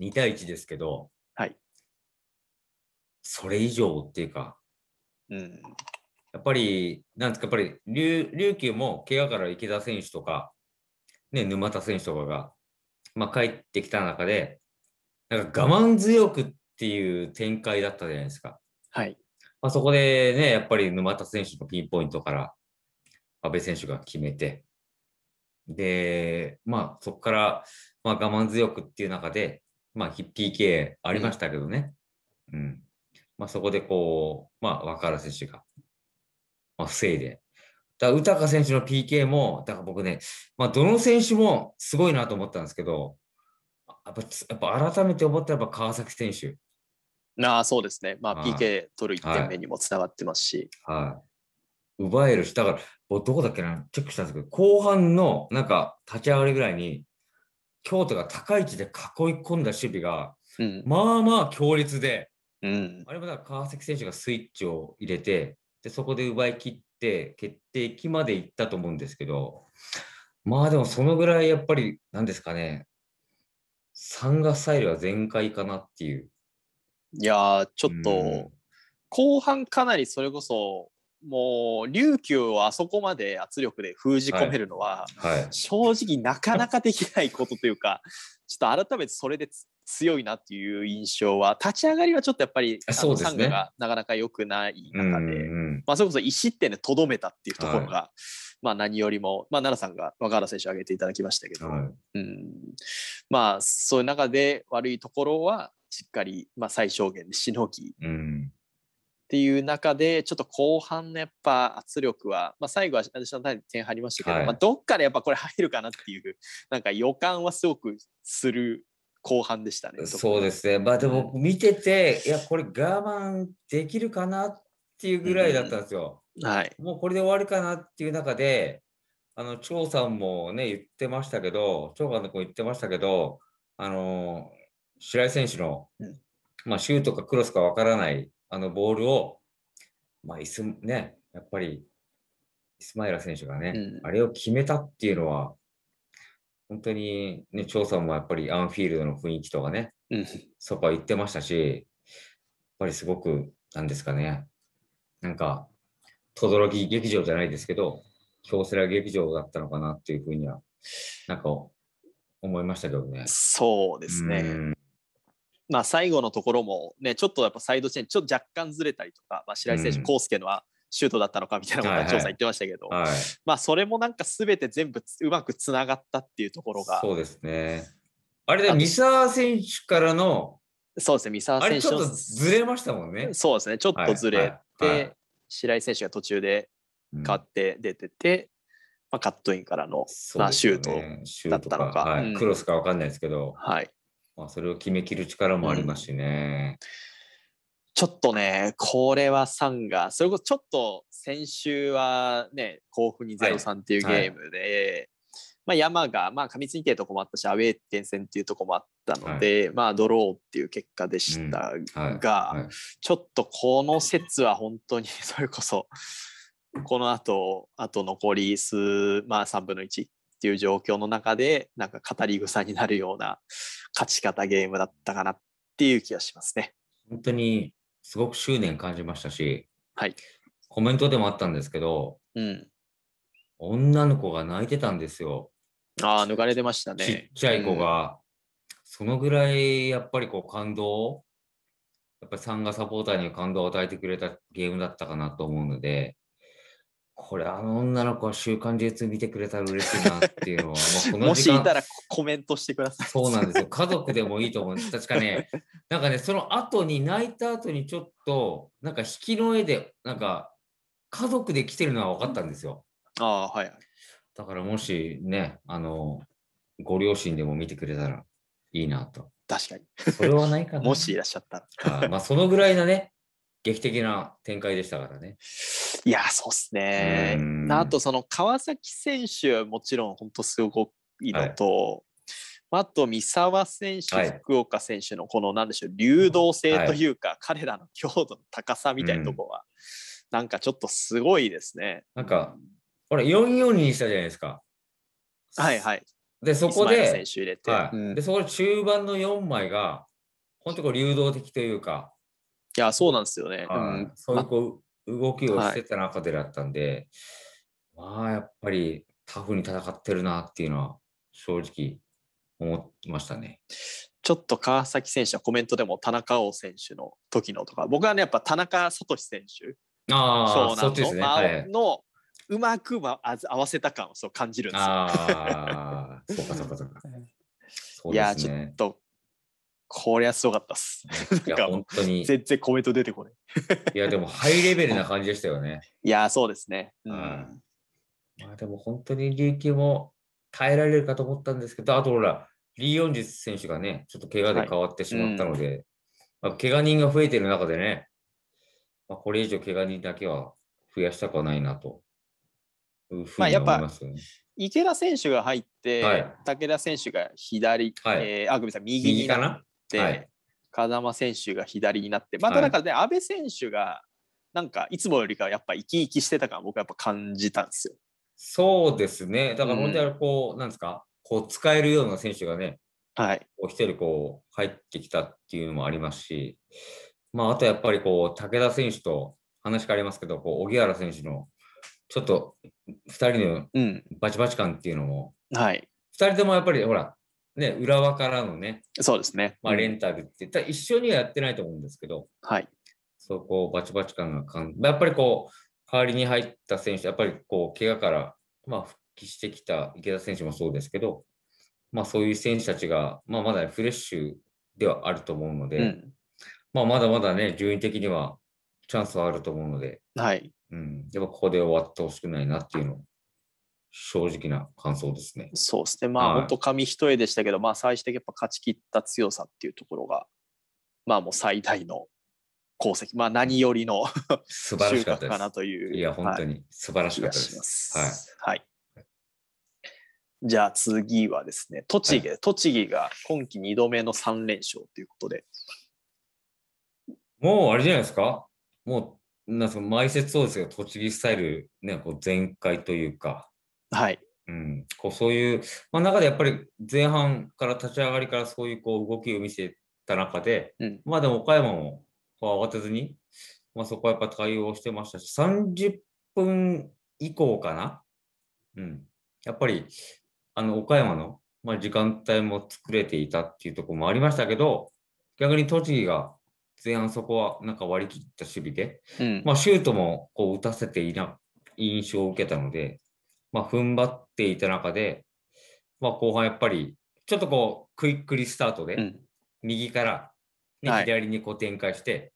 2対1ですけど、はい、それ以上っていうか、うん、やっぱり、なんですか、やっぱり琉琉球も怪我から池田選手とか、ね、沼田選手とかが、まあ、帰ってきた中で、なんか我慢強くっていう展開だったじゃないですか。はいまあ、そこでね、やっぱり沼田選手のピンポイントから、阿部選手が決めて、で、まあ、そこから、まあ、我慢強くっていう中で、まあ、PK ありましたけどね、うん、うん。まあ、そこでこう、まあ、若原選手が、まあ、防いで、だ宇高選手の PK も、だから僕ね、まあ、どの選手もすごいなと思ったんですけど、やっぱやっぱ改めて思ったらやっぱ川崎選手。なあ、そうですね。まあ、PK 取る1点目にもつながってますし。はい、はい、奪えるし、だからどこだっけな、チェックしたんですけど、後半のなんか立ち上がりぐらいに、京都が高い位置で囲い込んだ守備が、まあまあ強烈で、うん、あれもだから川崎選手がスイッチを入れて、でそこで奪い切って、決定機まで行ったと思うんですけど、まあでもそのぐらいやっぱり、なんですかね、サンガスタイルは全開かなっていう。いやちょっと、うん、後半かなりそれこそもう琉球をあそこまで圧力で封じ込めるのは、はいはい、正直なかなかできないことというか ちょっと改めてそれで強いなっていう印象は立ち上がりはちょっとやっぱりサンガがなかなか良くない中で、まあ、それこそ1失点でとどめたっていうところが、はい、まあ、何よりも、まあ、奈良さんが若原選手挙げていただきましたけど、うん、まあそういう中で悪いところはしっかり、まあ、最小限でしのぎ、うんっていう中でちょっと後半のやっぱ圧力は、まあ、最後は私の点入りましたけど、はい、まあ、どっかでやっぱこれ入るかなっていうなんか予感はすごくする後半でしたね。そうですねまあでも見てて、いやこれ我慢できるかなっていうぐらいだったんですよ。うん、はい、もうこれで終わるかなっていう中であの張さんもね言ってましたけど張さんの子言ってましたけどあの白井選手の、まあ、シュートかクロスかわからないあのボールを、まあ、イスね、やっぱりイスマイラ選手がね、うんあれを決めたっていうのは、本当に、ね、張さんもやっぱりアンフィールドの雰囲気とかね、うんそこは言ってましたし、やっぱりすごく、なんですかね、なんか、轟劇場じゃないですけど、京セラ劇場だったのかなっていうふうには、なんか思いましたけどね。そうですね。うんまあ、最後のところも、ね、ちょっとやっぱサイドチェンちょっと若干ずれたりとか、まあ、白井選手、康、う、介、ん、のはシュートだったのかみたいなことは調査言ってましたけど、はいはいまあ、それもなんかすべて全部うまくつながったっていうところが。そうですね。あれで三沢選手からの、そうですね、三沢選手ちょっとずれましたもんね。そうですね、ちょっとずれて、はいはいはい、白井選手が途中で買って出てて、うんまあ、カットインからの、ね、まあ、シュートだったのか。はいうん、クロスか分かんないですけど、はい、まあ、それを決めきる力もありますしね、うん。ちょっとね、これは3が、それこそちょっと先週はね、甲府に03っていうゲームで、はいはいまあ、山が、まあ、過密日るとこもあったしアウェー点線っていうとこもあったので、はい、まあ、ドローっていう結果でしたが、うんはい、ちょっとこの説は本当にそれこそこのあとあと残り数、まあ、3分の1っていう状況の中で、なんか語り草になるような勝ち方ゲームだったかなっていう気がしますね。本当にすごく執念感じましたし、はい、コメントでもあったんですけど、うん、女の子が泣いてたんですよ。ああ、抜かれてましたね。ちっちゃい子が、うん、そのぐらいやっぱりこう感動やっぱりんがサポーターに感動を与えてくれたゲームだったかなと思うので、これあの女の子は週刊 J2 見てくれたら嬉しいなっていうのは、ものもしいたらコメントしてください。そうなんですよ。家族でもいいと思うんです。確かね、なんかね、その後に泣いた後にちょっと、なんか引きの絵で、なんか家族で来てるのは分かったんですよ。ああ、はい。だからもしね、あの、ご両親でも見てくれたらいいなと。確かに。それはないかな。もしいらっしゃったら。あまあ、そのぐらいのね、劇的な展開でしたからね。いや、そうっすね。あと、その川崎選手はもちろん本当すごいのと、はい、あと三沢選手、はい、福岡選手のこの何でしょう流動性というか、はい、彼らの強度の高さみたいなところは、なんかちょっとすごいですね。なんか、ほら、4-4にしたじゃないですか。はいはい。で、そこで、はいうん、でそこで中盤の4枚が、本当こう流動的というか、いや、そうなんですよね。うん、そういうこう動きをしてた中でだったんで、まあ、やっぱりタフに戦ってるなっていうのは、正直思いましたね。ちょっと川崎選手はコメントでも田中碧選手の時のとか、僕はね、やっぱ田中聡選手、あそうなんですね。はい、のうまく合わせた感をそう感じるんですよ。ああ、そうかそうかそうか。うね、いや、ちょっとこりゃすごかったっす。いや、本当に。全然コメント出てこない。いや、でもハイレベルな感じでしたよね。いや、そうですね。うん。まあ、でも本当に琉球も耐えられるかと思ったんですけど、あとほら、リー・ヨンジス選手がね、ちょっと怪我で変わってしまったので、はいうんまあ、怪我人が増えてる中でね、まあ、これ以上怪我人だけは増やしたくはないなとうふうに思いますね。まあ池田選手が入って、はい、武田選手が左、はい、えー、あ、ごめんなさい、右にな、はい、風間選手が左になってまたなんかね、はい、選手がなんかいつもよりかやっぱ生き生きしてたか、僕はやっぱ感じたんですよ。そうですねだから本当にこう、うん、なんですかこう使えるような選手がね、はい、お一人こう入ってきたっていうのもありますし、まあ、あとやっぱりこう武田選手と話変わりますけどこう荻原選手のちょっと2人のバチバチ感っていうのも、うんはい、2人ともやっぱりほらね、浦和からのね、そうですね。まあ、レンタルってた一緒にはやってないと思うんですけど、はい。そこ、バチバチ感が感じ、やっぱりこう、代わりに入った選手、やっぱりこう、怪我から、まあ、復帰してきた池田選手もそうですけど、まあ、そういう選手たちが、まあ、まだフレッシュではあると思うので、うん、まあ、まだまだね、順位的にはチャンスはあると思うので、はい。うん、でもここで終わってほしくないなっていうのを正直な感想ですね。そうですね、まあ、はい、本当、紙一重でしたけど、まあ、最終的にやっぱ勝ち切った強さっていうところが、まあ、もう最大の功績、まあ、何よりの素晴らしかったかなという。いや、本当に素晴らしかったです。はい、はい、はい、じゃあ次はですね、栃木、はい、栃木が今季2度目の3連勝ということで。もうあれじゃないですか、もうなんか前説そうですけど、栃木スタイル、ね、こう全開というか、はい。うん、こうそういう、まあ、中でやっぱり前半から立ち上がりからそういうこう動きを見せた中で、うん、まあでも岡山もこう慌てずに、まあ、そこはやっぱ対応してましたし、30分以降かな、うん、やっぱりあの岡山の、まあ、時間帯も作れていたっていうところもありましたけど、逆に栃木が前半そこはなんか割り切った守備で、うん、まあシュートもこう打たせていな印象を受けたので、まあ、踏ん張っていた中で、まあ、後半やっぱりちょっとこうクイックリスタートで右から、ね左にこう展開して、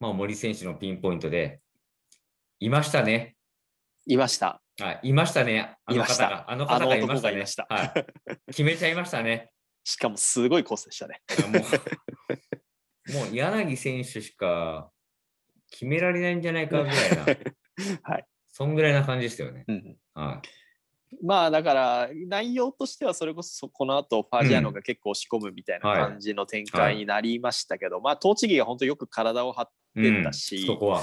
まあ、森選手のピンポイントでいましたね。いました。い、ましたね。あの方が、あの方がいましたね。いしたはい、決めちゃいましたね。しかもすごいコースでしたね。もう、もう柳選手しか決められないんじゃないかぐらいな。はい。そんぐらいな感じですよね。うん、はい。まあだから内容としてはそれこそこの後ファジアノが結構押し込むみたいな感じの展開になりましたけど、うんはい、まあ栃木が本当よく体を張ってたし、うんこはい、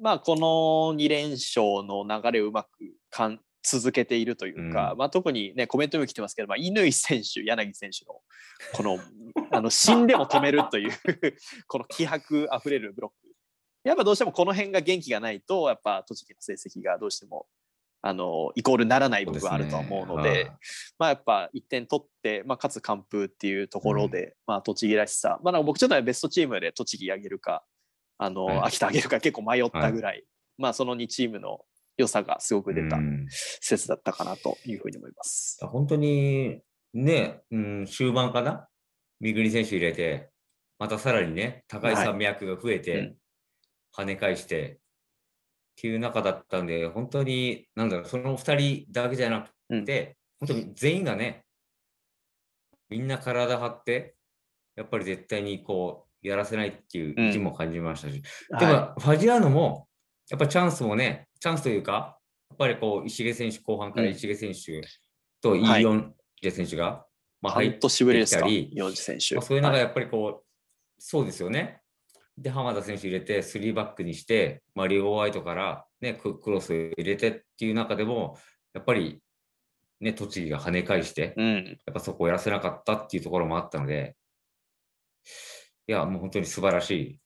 まあこの2連勝の流れをうまくかん続けているというか、うん、まあ、特に、ね、コメントも来てますけど、まあ、乾選手、柳選手のこのあの死んでも止めるという この気迫あふれるブロック。やっぱどうしてもこの辺が元気がないとやっぱ栃木の成績がどうしてもあのイコールならない部分あると思うので、ね、まあ、やっぱ1点取って、まあ、かつ完封っていうところで、うん、まあ、栃木らしさ、まあ、僕ちょっとベストチームで栃木あげるかあの、はい、秋田あげるか結構迷ったぐらい、はい、まあ、その2チームの良さがすごく出た説だったかなというふうに思います。うん、本当にね、うん、終盤かな、三國選手入れて、またさらにね、高い山脈が増えて、はいうん跳ね返してっていう中だったんで、本当に、なんだろう、その2人だけじゃなくて、うん、本当に全員がね、みんな体張って、やっぱり絶対にこう、やらせないっていう地も感じましたし、うん、でも、はい、ファジアーノも、やっぱチャンスもね、チャンスというか、やっぱりこう、石毛選手、後半から石毛選手とイーヨンジェ選手が、はい、まあ、入ってきたり、半年ぶりですか、選手。そういう中、やっぱりこう、はい、そうですよね。で、浜田選手入れて、3バックにして、まあ、リオ・ワイトから、ね、クロス入れてっていう中でも、やっぱり、ね、栃木が跳ね返して、やっぱそこをやらせなかったっていうところもあったので、いや、もう本当に素晴らしい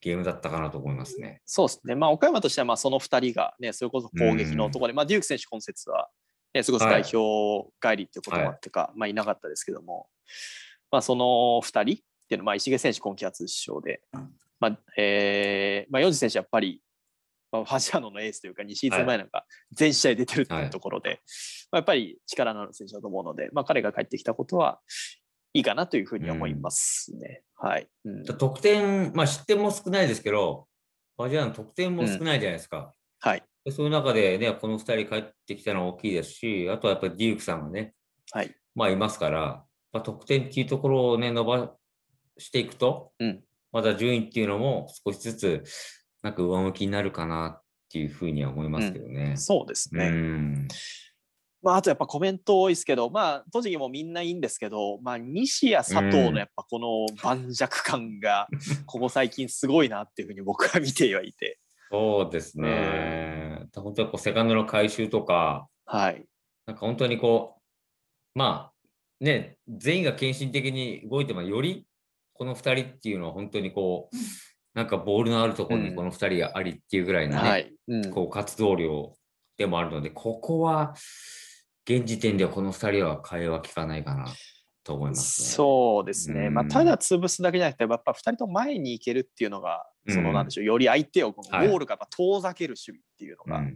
ゲームだったかなと思いますね。そうですね、まあ、岡山としてはまあその2人が、ね、それこそ攻撃のところで、まあ、デューク選手、今節は、ね、すごく代表帰りということもあってか、はい、まあ、いなかったですけども、まあ、その2人っていうのは、まあ、石毛選手、今季初出場で、まあえーまあ、ヨンジ選手やっぱり、まあ、ファジアーノのエースというか2シーズン前なんか全試合出てるというところで、はいはい、まあ、やっぱり力のある選手だと思うので、まあ、彼が帰ってきたことはいいかなというふうに思いますね。うん、はい、うん、得点、まあ、失点も少ないですけど、ファジアーノ得点も少ないじゃないですか。うん、はいそう中で、ね、この2人帰ってきたのは大きいですし、あとはやっぱりディークさんがね、はいまあ、いますから、まあ、得点っていうところを、ね、伸ばしていくと、うんまだ順位っていうのも少しずつ、なんか上向きになるかなっていうふうには思いますけどね。うん、そうですね。まあ、あとやっぱコメント多いですけど、まあ、栃木もみんないいんですけど、まあ、西谷佐藤のやっぱこの盤石感が、ここ最近すごいなっていうふうに僕は見てはいて。そうですね。本当にこうセカンドの回収とか、はい、なんか本当にこう、まあ、ね、全員が献身的に動いてもよりこの2人っていうのは本当にこう、なんかボールのあるところにこの2人がありっていうぐらいな、ね、うん、こう活動量でもあるので、ここは現時点ではこの2人は替えは効かないかなと思います、ね、そうですね、うん、まあ、ただ潰すだけじゃなくて、やっぱ2人と前に行けるっていうのが、そのなんでしょう、より相手をこのゴールから遠ざける守備っていうのが、はい、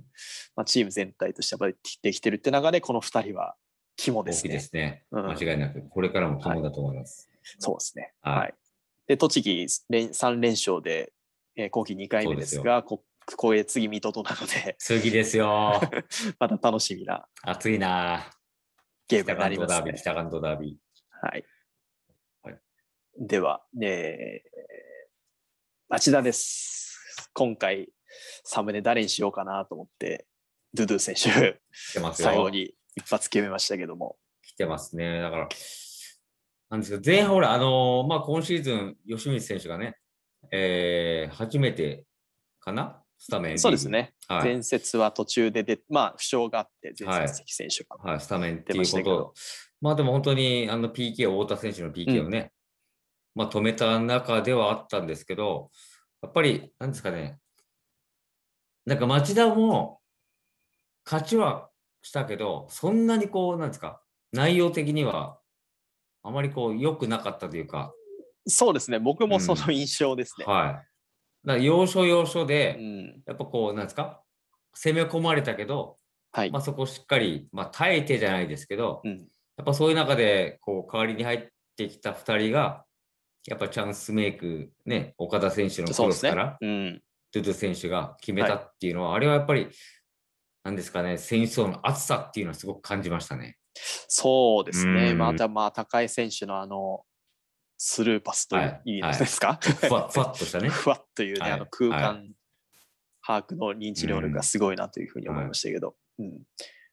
まあ、チーム全体としてやっぱりできてるって中で、この2人は肝ですね。ですね間違いなく、これからも肝だと思います。はいそうですね。はい。で、栃木3連勝で、えー、後期2回目ですが、ここへ次、水戸となので。次ですよ。また楽しみな。暑いな。ゲームになりますね。北関東ダービー。はい。はい、では、えー、町田です。今回、サムネ誰にしようかなと思って、ドゥドゥ選手、最後に一発決めましたけども。来てますね。だから、なんですけど、前半、ほら、あのー、まあ、今シーズン、吉光選手がね、えー、初めてかな、スタメンそうですね、はい、前節は途中でで、まあ、負傷があって、前節、関選手が、はい、はい、スタメンっていうこと、まあ、でも本当にあの PK、太田選手の PK をね、うん、まあ、止めた中ではあったんですけど、やっぱり、なんですかね、なんか町田も勝ちはしたけど、そんなにこう、なんですか、内容的にはあまりこう良くなかったというか。そうですね、僕もその印象ですね。うん、はい。だから要所要所で、うん、やっぱこう、なんですか、攻め込まれたけど、はい、まあ、そこをしっかり、まあ、耐えてじゃないですけど、うん、やっぱそういう中でこう代わりに入ってきた2人が、やっぱチャンスメイク、ね、岡田選手のクロスから、ねうん、ドゥドゥ選手が決めたっていうのは、はい、あれはやっぱり、なんですかね、選手層の厚さっていうのはすごく感じましたね。そうですね、まあ、まあ高井選手のあのスルーパスといいですか、はいはい、ふわふわっとしたね。ふわっというね、あの空間把握の認知能力がすごいなというふうに思いましたけど。うん、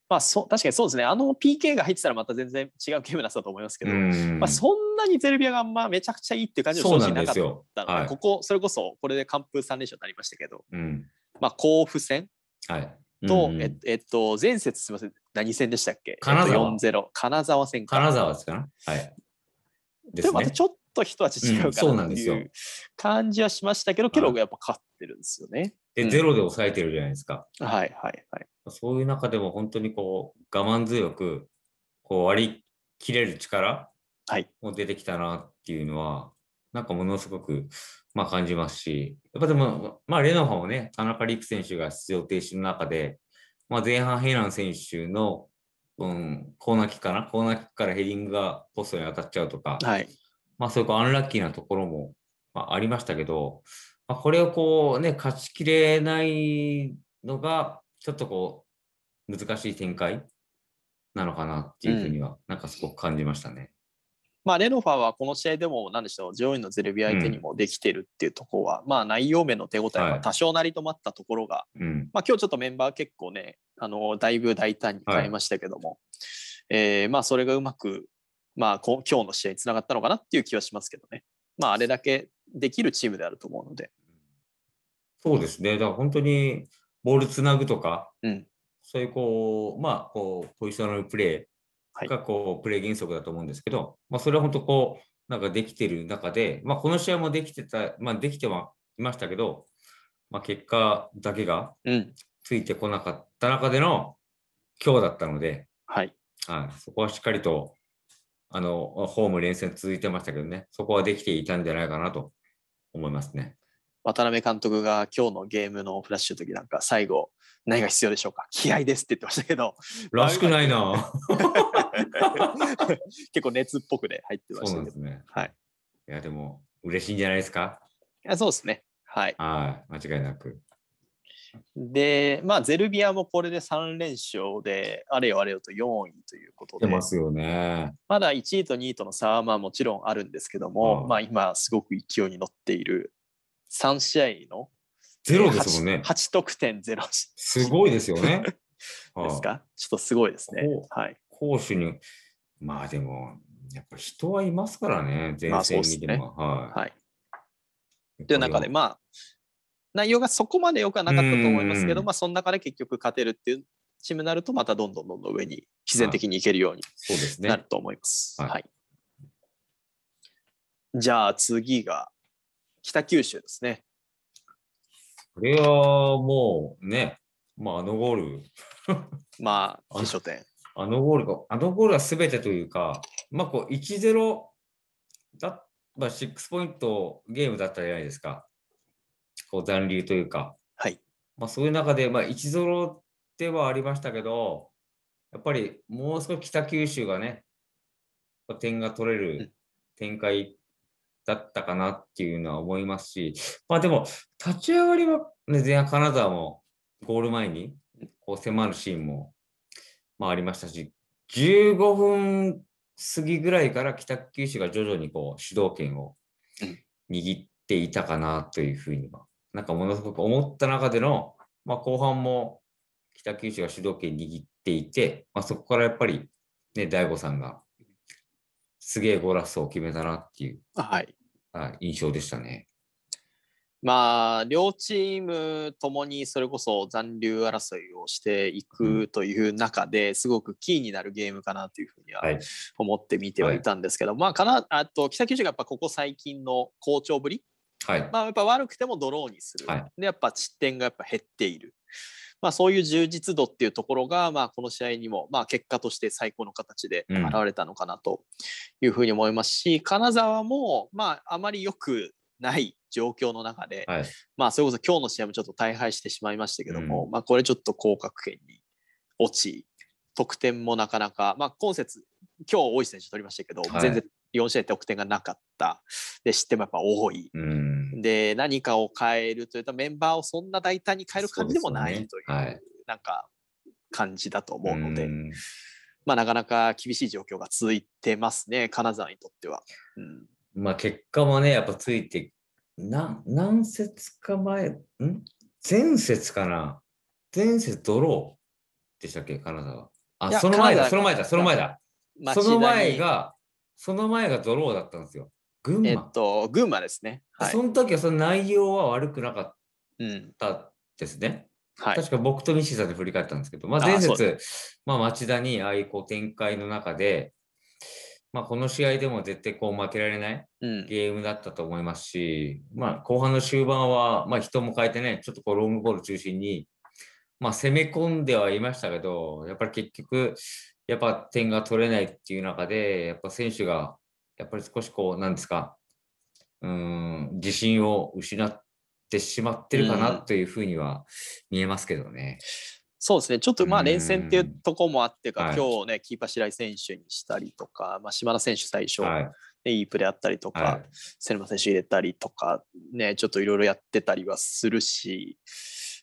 まあ、そ確かにそうですね、あの PK が入ってたらまた全然違うゲームだったと思いますけど、まあ、そんなにゼルビアがまあめちゃくちゃいいっていう感じの正直なかったので、はい、ここ、それこそこれで完封3連勝になりましたけど、うん、まあ、甲府戦はいと、えっと、前節すみません、何戦でしたっけ金沢。4-0。金沢戦金沢ですかはい。で、もまたちょっと一味違うかなっていう感じはしましたけど、うん、けどやっぱ勝ってるんですよね。で、ゼロで抑えてるじゃないですか。はいはいはい。そういう中でも本当にこう、我慢強く、こう割り切れる力も出てきたなっていうのは、なんかものすごく、まあ、感じますし、やっぱでも、まあ、レノファもね、田中陸選手が出場停止の中で、まあ、前半ヘラン選手の、うん、コーナーキックかなコーナーキックからヘディングがポストに当たっちゃうとか、はい、まあ、そういうアンラッキーなところも、まあ、ありましたけど、まあ、これをこうね、勝ちきれないのが、ちょっとこう、難しい展開なのかなっていうふうには、なんかすごく感じましたね。まあ、レノファはこの試合でも何でしょう上位のゼルビア相手にもできてるっていうところは、うん、まあ、内容面の手応えは多少なりとまったところが、はい、まあ、今日ちょっとメンバー結構ねあのだいぶ大胆に変えましたけども、はい、えー、まあ、それがうまく、まあ、今日の試合につながったのかなっていう気はしますけどね、まあ、あれだけできるチームであると思うので。そうですねだから本当にボールつなぐとか、うん、そういうこう、まあ、こうポジショナルプレがこうプレー原則だと思うんですけど、まあ、それは本当こうなんかできてる中で、まあ、この試合もできてた、まあ、できてはいましたけど、まあ、結果だけがついてこなかった中での今日だったので、はい、はい、そこはしっかりとあのホーム連戦続いてましたけどね、そこはできていたんじゃないかなと思いますね。渡辺監督が今日のゲームのフラッシュの時なんか最後何が必要でしょうか気合ですって言ってましたけどらしくないな 結構熱っぽくで入ってましたけど。ね。はい。いや、でも、嬉しいんじゃないですかいやそうですね。はい。はい。間違いなく。で、まあ、ゼルビアもこれで3連勝で、あれよあれよと4位ということで、ますよねまだ1位と2位との差はまあもちろんあるんですけども、まあ、今、すごく勢いに乗っている3試合のゼロですもんね。8, 8得点ゼロ。すごいですよね。ですか、ちょっとすごいですね。はい、攻守に、まあでも、やっぱ人はいますからね、前線見ても。まあね、はい。という中で、まあ、内容がそこまで良くはなかったと思いますけど、まあ、その中で結局勝てるっていうチームになると、またどんどんどんどん上に、必然的にいけるようになると思います。はい、はい、じゃあ次が、北九州ですね。これはもうね、まあ、あのゴール。まあ、決勝点。あのゴールが、あのゴールは全てというか、まあ、こう1-0だ、まあ、6ポイントゲームだったじゃないですか。こう残留というか。はい。まあ、そういう中で、まあ、1-0ではありましたけど、やっぱりもう少し北九州がね、点が取れる展開だったかなっていうのは思いますし、まあでも、立ち上がりは、ね、前半金沢もゴール前にこう迫るシーンもまあ、ありましたし、15分過ぎぐらいから北九州が徐々にこう主導権を握っていたかなというふうには、なんかものすごく思った中での、まあ、後半も北九州が主導権握っていて、まあ、そこからやっぱり、ね、大悟さんがすげえゴラスを決めたなっていう、はい、印象でしたね。まあ、両チームともにそれこそ残留争いをしていくという中ですごくキーになるゲームかなというふうには思って見てはいたんですけど、はい、まあ、かなあと北九州がやっぱここ最近の好調ぶり、はいまあ、やっぱ悪くてもドローにする、はい、でやっぱ失点がやっぱ減っている。まあ、そういう充実度っていうところが、まあ、この試合にも、まあ、結果として最高の形で現れたのかなというふうに思いますし、金沢も、まあ、あまりよくない状況の中で、はい、まあそれこそ今日の試合もちょっと大敗してしまいましたけども、うん、まあこれちょっと降格圏に落ち得点もなかなか、まあ、今節今日大石選手取りましたけど、はい、全然4試合得点がなかったで失点もやっぱ多い、うん、で何かを変えるというとメンバーをそんな大胆に変える感じでもないという、ねはい、なんか感じだと思うので。うんまあ、なかなか厳しい状況が続いてますね、金沢にとっては。うん、まあ結果もね、やっぱついて、な何節か前、ん前節かな前節ドローでしたっけ、金沢。あ、その前だ、その前だ、その前だ。その前が、その前がドローだったんですよ。群馬。えっと、群馬ですね。はい、その時はその内容は悪くなかったですね。うん、はい、確か僕と西さんで振り返ったんですけど、まあ、前節、あまあ、町田にああいうこう展開の中で、まあ、この試合でも絶対こう負けられないゲームだったと思いますし、うん、まあ、後半の終盤は、まあ、人も変えてね、ちょっとこうロングボール中心に、まあ、攻め込んではいましたけど、やっぱり結局、やっぱ点が取れないっていう中で、やっぱ選手が、やっぱり少しこう、なんですか、うん、自信を失ってしまってるかなというふうには見えますけどね。うんそうですね、ちょっとまあ連戦っていうとこもあってか、今日ね、キーパー白井選手にしたりとか、まあ、島田選手最初、はいいいプレーあったりとか、セルマ選手入れたりとか、ね、ちょっといろいろやってたりはするし、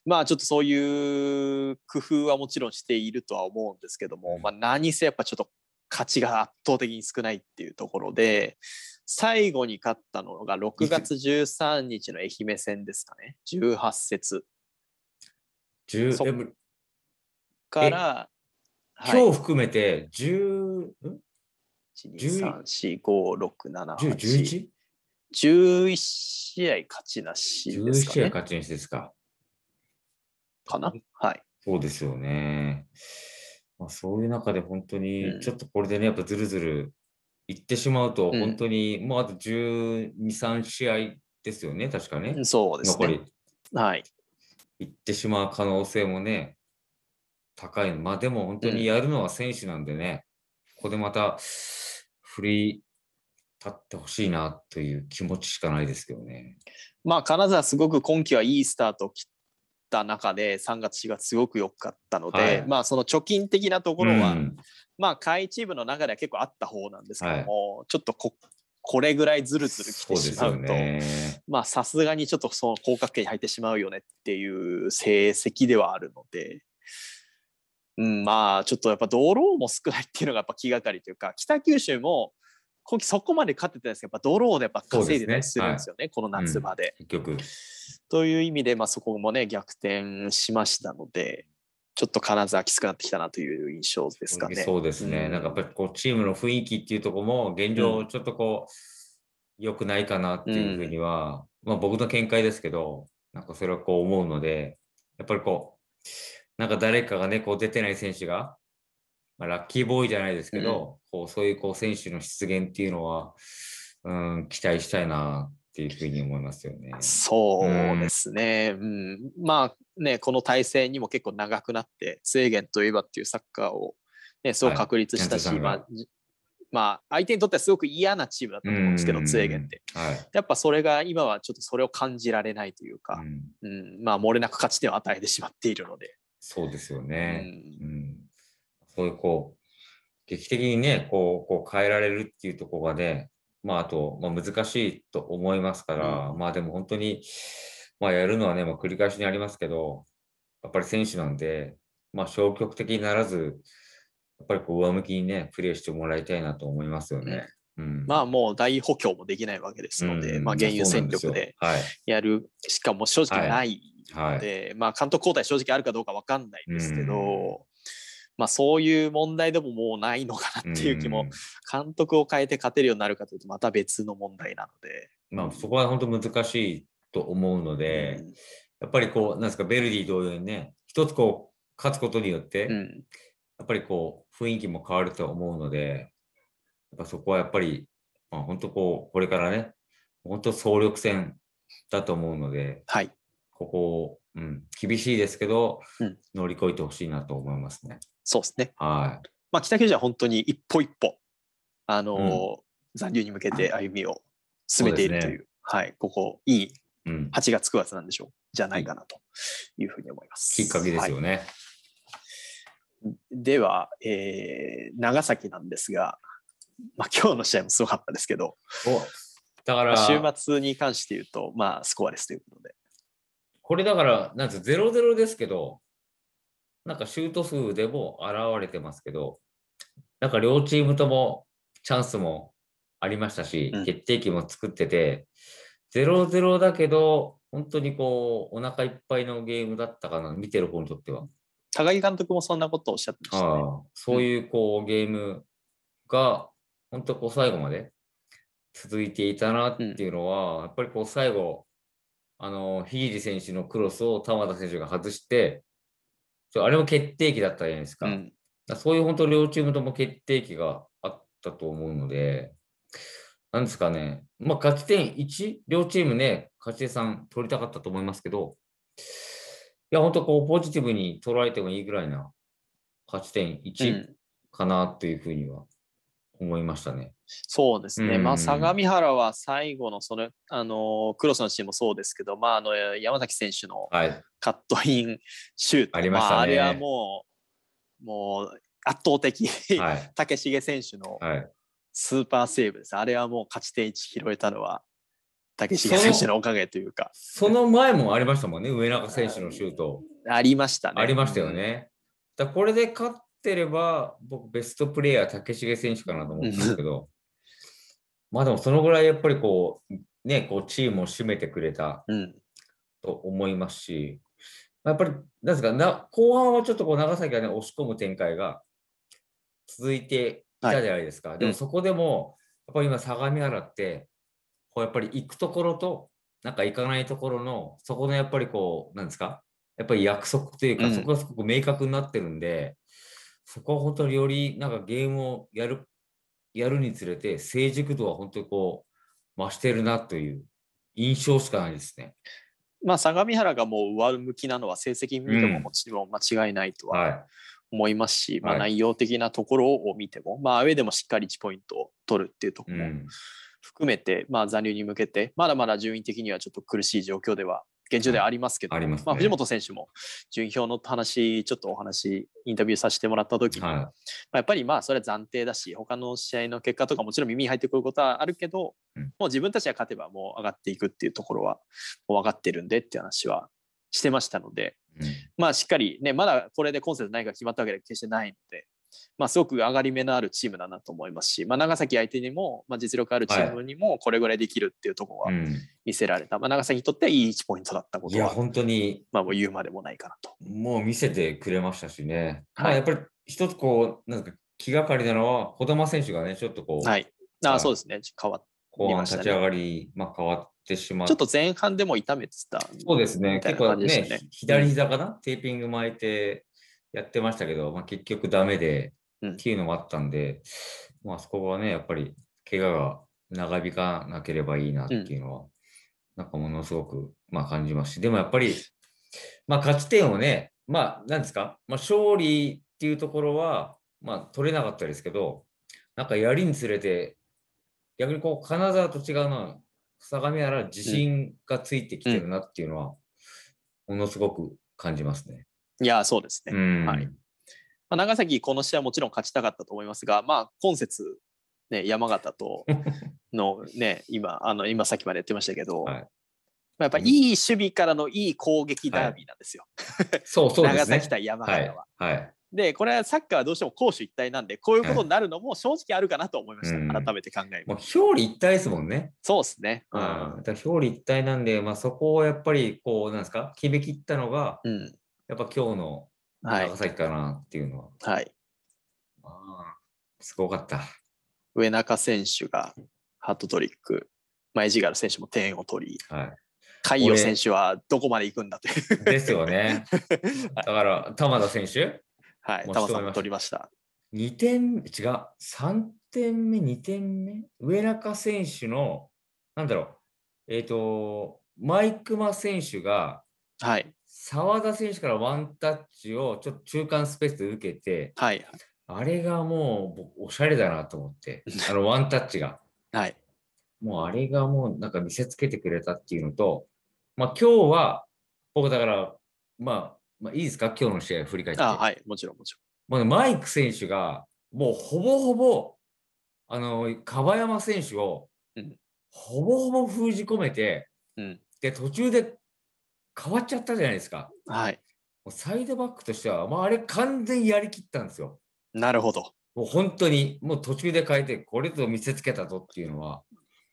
まあちょっとそういう工夫はもちろんしているとは思うんですけども、まあ、何せやっぱちょっと勝ちが圧倒的に少ないっていうところで、最後に勝ったのが6月13日の愛媛戦ですかね、18節。10から、はい、今日含めて10、1試合勝ちなしですか、ね、11試合勝ちなしですか。かなはい。そうですよね。まあ、そういう中で本当に、ちょっとこれでね、やっぱずるずるいってしまうと、本当に、もうあと12、3試合ですよね、確かね。そうですね。残り。はい。いってしまう可能性もね、高いまあでも本当にやるのは選手なんでね、うん、ここでまた振り立ってほしいなという気持ちしかないですけどね。まあ金沢すごく今季はいいスタートを切った中で3月4月すごく良かったので、はい、まあその貯金的なところは、うん、まあ下位チームの中では結構あった方なんですけども、はい、ちょっとここれぐらいずるずるきてしまうと、まあさすがにちょっとその降格圏に入ってしまうよねっていう成績ではあるので、うん、まあちょっとやっぱ道路も少ないっていうのがやっぱ気がかりというか北九州も今季そこまで勝ってたんですけどやっぱドでやっぱ稼いでたりするんですよね、ねはい、この夏場で、うん、という意味で、まあ、そこもね逆転しましたのでちょっと必ずきつくなってきたなという印象ですかね。そうですね、うん、なんかやっぱこうチームの雰囲気っていうところも現状ちょっとこう、うん、くないかなっていうふうには、まあ、僕の見解ですけどなんかそれはこう思うのでやっぱりこうなんか誰かがね、こう出てない選手が、まあ、ラッキーボーイじゃないですけど、うん、こうそういうこう選手の出現っていうのは、うん、期待したいなっていうふうに思いますよね。そうですね、うん、うん、まあね、この体制にも結構長くなって、制限といえばっていうサッカーを、ね、そう確立したし、はい、まあ、相手にとってはすごく嫌なチームだったと思うんですけど、ツエゲンって、はい、やっぱそれが今はちょっとそれを感じられないというか、うん、うん、まあ、漏れなく勝ち点を与えてしまっているので、そうですよね。うん、うん、そういうこう、劇的にね、こう、こう変えられるっていうところがね、まあ、あと、まあ、難しいと思いますから、うん、まあでも本当に、まあ、やるのはね、まあ、繰り返しにありますけど、やっぱり選手なんで、まあ、消極的にならず、やっぱりこう上向きにね、プレーしてもらいたいなと思いますよね。うん、まあもう大補強もできないわけですので、うん、まあ、原油戦力でやるしかも正直ないはい、で、まあ、監督交代正直あるかどうか分かんないですけど、うん、まあ、そういう問題でももうないのかなっていう気も、うん、監督を変えて勝てるようになるかというとまた別の問題なので、まあ、そこは本当難しいと思うので、うん、やっぱりこうなんですかベルディ同様にね一つこう勝つことによって、やっぱりこう雰囲気も変わると思うのでやっぱそこはやっぱり、まあ、本当こうこれからね本当総力戦だと思うので、はい、ここ、うん、厳しいですけど、うん、乗り越えてほしいなと思いますね。そうですね。はい。まあ、北九州は本当に一歩一歩、あのーうん、残留に向けて歩みを進めているという、うね、はい、ここ、いい8月、9月なんでしょう、じゃないかなというふうに思います。きっかけですよね。はい、では、えー、長崎なんですが、まあ、今日の試合もすごかったですけど、だから、週末に関して言うと、まあ、スコアレスということで。これだから、なんつう、ゼロゼロですけど、なんかシュート数でも現れてますけど、なんか両チームともチャンスもありましたし、決定機も作ってて、ゼロゼロだけど、本当にこう、お腹いっぱいのゲームだったかな、見てる方にとっては。高木監督もそんなことをおっしゃってましたね。そういうこう、うん、ゲームが、本当こう、最後まで続いていたなっていうのは、うん、やっぱりこう、最後、あの、ひぎり選手のクロスを玉田選手が外して、あれも決定機だったじゃないですか。うん、かそういう本当両チームとも決定機があったと思うので、なんですかね、まあ、勝ち点1、両チームね、勝ち点3取りたかったと思いますけど、いや、本当こう、ポジティブに捉えてもいいぐらいな勝ち点1かなというふうには思いましたね。そうですね、うんまあ、相模原は最後のそのあのクロスのシーンもそうですけど、まあ、あの山崎選手のカットインシュート、はいまあ、あれはもうもう圧倒的、はい、竹重選手のスーパーセーブです、はい、あれはもう勝ち点1拾えたのは竹重選手のおかげというかその前もありましたもんね上中選手のシュート。ありましたね。ありましたよね。だこれで勝っってれば、僕、ベストプレイヤー、竹重選手かなと思たんですけど、まあでも、そのぐらいやっぱりこう、ね、こうチームを締めてくれたと思いますし、やっぱり、なんですかな、後半はちょっとこう長崎がね、押し込む展開が続いていたじゃないですか。はい、でも、そこでも、やっぱり今、相模原って、こうやっぱり行くところと、なんか行かないところの、そこのやっぱりこう、なんですか、やっぱり約束というか、そこがすごく明確になってるんで、そこは本当によりなんかゲームをやるやるにつれて成熟度は本当にこう増してるなという印象しかないですね。まあ、相模原がもう上向きなのは成績見てももちろん間違いないとは思いますし、うんはい、まあ、内容的なところを見ても、まあ、上でもしっかり1ポイントを取るっていうところも含めて、まあ、残留に向けてまだまだ順位的にはちょっと苦しい状況では現状ではありますけど、まあ、藤本選手も順位表の話、ちょっとお話、インタビューさせてもらった時に、はい、まあ、やっぱりまあそれは暫定だし、他の試合の結果とかもちろん耳に入ってくることはあるけど、うん、もう自分たちが勝てばもう上がっていくっていうところはもう分かってるんでっていう話はしてましたので、うん、まあしっかりね、まだこれで今節何か決まったわけで決してないので、まあ、すごく上がり目のあるチームだなと思いますし、まあ、長崎相手にも、まあ、実力あるチームにもこれぐらいできるっていうところは見せられた、はいうん、まあ、長崎にとってはいい1ポイントだったことはいや本当に、まあ、もう言うまでもないかなと。もう見せてくれましたしね、はい、まあ、やっぱり一つこうなんか気がかりなのは児玉選手がねちょっとこう、はい、あそうですね変わって、ね。立ち上がり、まあ、変わってしまう。ちょっと前半でも痛めてた、ね、そうですね結構ね左膝かな、うん、テーピング巻いてやってましたけど、まあ、結局ダメで、っていうのもあったんで、うん、まあそこはね、やっぱり怪我が長引かなければいいなっていうのは、うん、なんかものすごく、まあ、感じますし、でもやっぱり、まあ、勝ち点をね、まあ、なんですか、まあ、勝利っていうところは、まあ、取れなかったですけど、なんかやりにつれて、逆にこう、金沢と違うのは、相模原自信がついてきてるなっていうのは、ものすごく感じますね。いや、そうですね。うん、はいまあ、長崎、この試合もちろん勝ちたかったと思いますが、まあ、今節、ね、山形と の、ね、今、あの今さっきまでやってましたけど、はい、まあ、やっぱいい守備からのいい攻撃ダービーなんですよ。そうそう、長崎対山形は。はい、はい、でこれはサッカーはどうしても攻守一体なんでこういうことになるのも正直あるかなと思いました、はい、改めて考えま、う表裏一体ですもんね。そうですね、うん、うん、だ表裏一体なんで、まあ、そこをやっぱりこうなんですか決めきったのが、うんやっぱ今日の長崎かなっていうのは。はい。ああ、すごかった。上中選手がハットトリック、前ガル選手も点を取り、はい、海洋選手はどこまで行くんだという。ですよね。だから、玉田選手、はい、玉田さんも取りました。2点、違う、3点目、2点目、上中選手の、なんだろう、えっ、ー、と、マイクマ選手が、はい、澤田選手からワンタッチをちょっと中間スペースで受けて、はい、あれがもう僕おしゃれだなと思って、あのワンタッチが。はい、もうあれがもうなんか見せつけてくれたっていうのと、まあ、今日は僕だから、まあ、まあ、いいですか、今日の試合振り返って。はい、もちろんもちろん。まあ、マイク選手がもうほぼほぼあの樺山選手をほぼほぼ封じ込めて、うん、で途中で変わっちゃったじゃないですか。はい。サイドバックとしては、まあ、あれ完全やりきったんですよ。なるほど。もう本当に、もう途中で変えて、これと見せつけたぞっていうのは。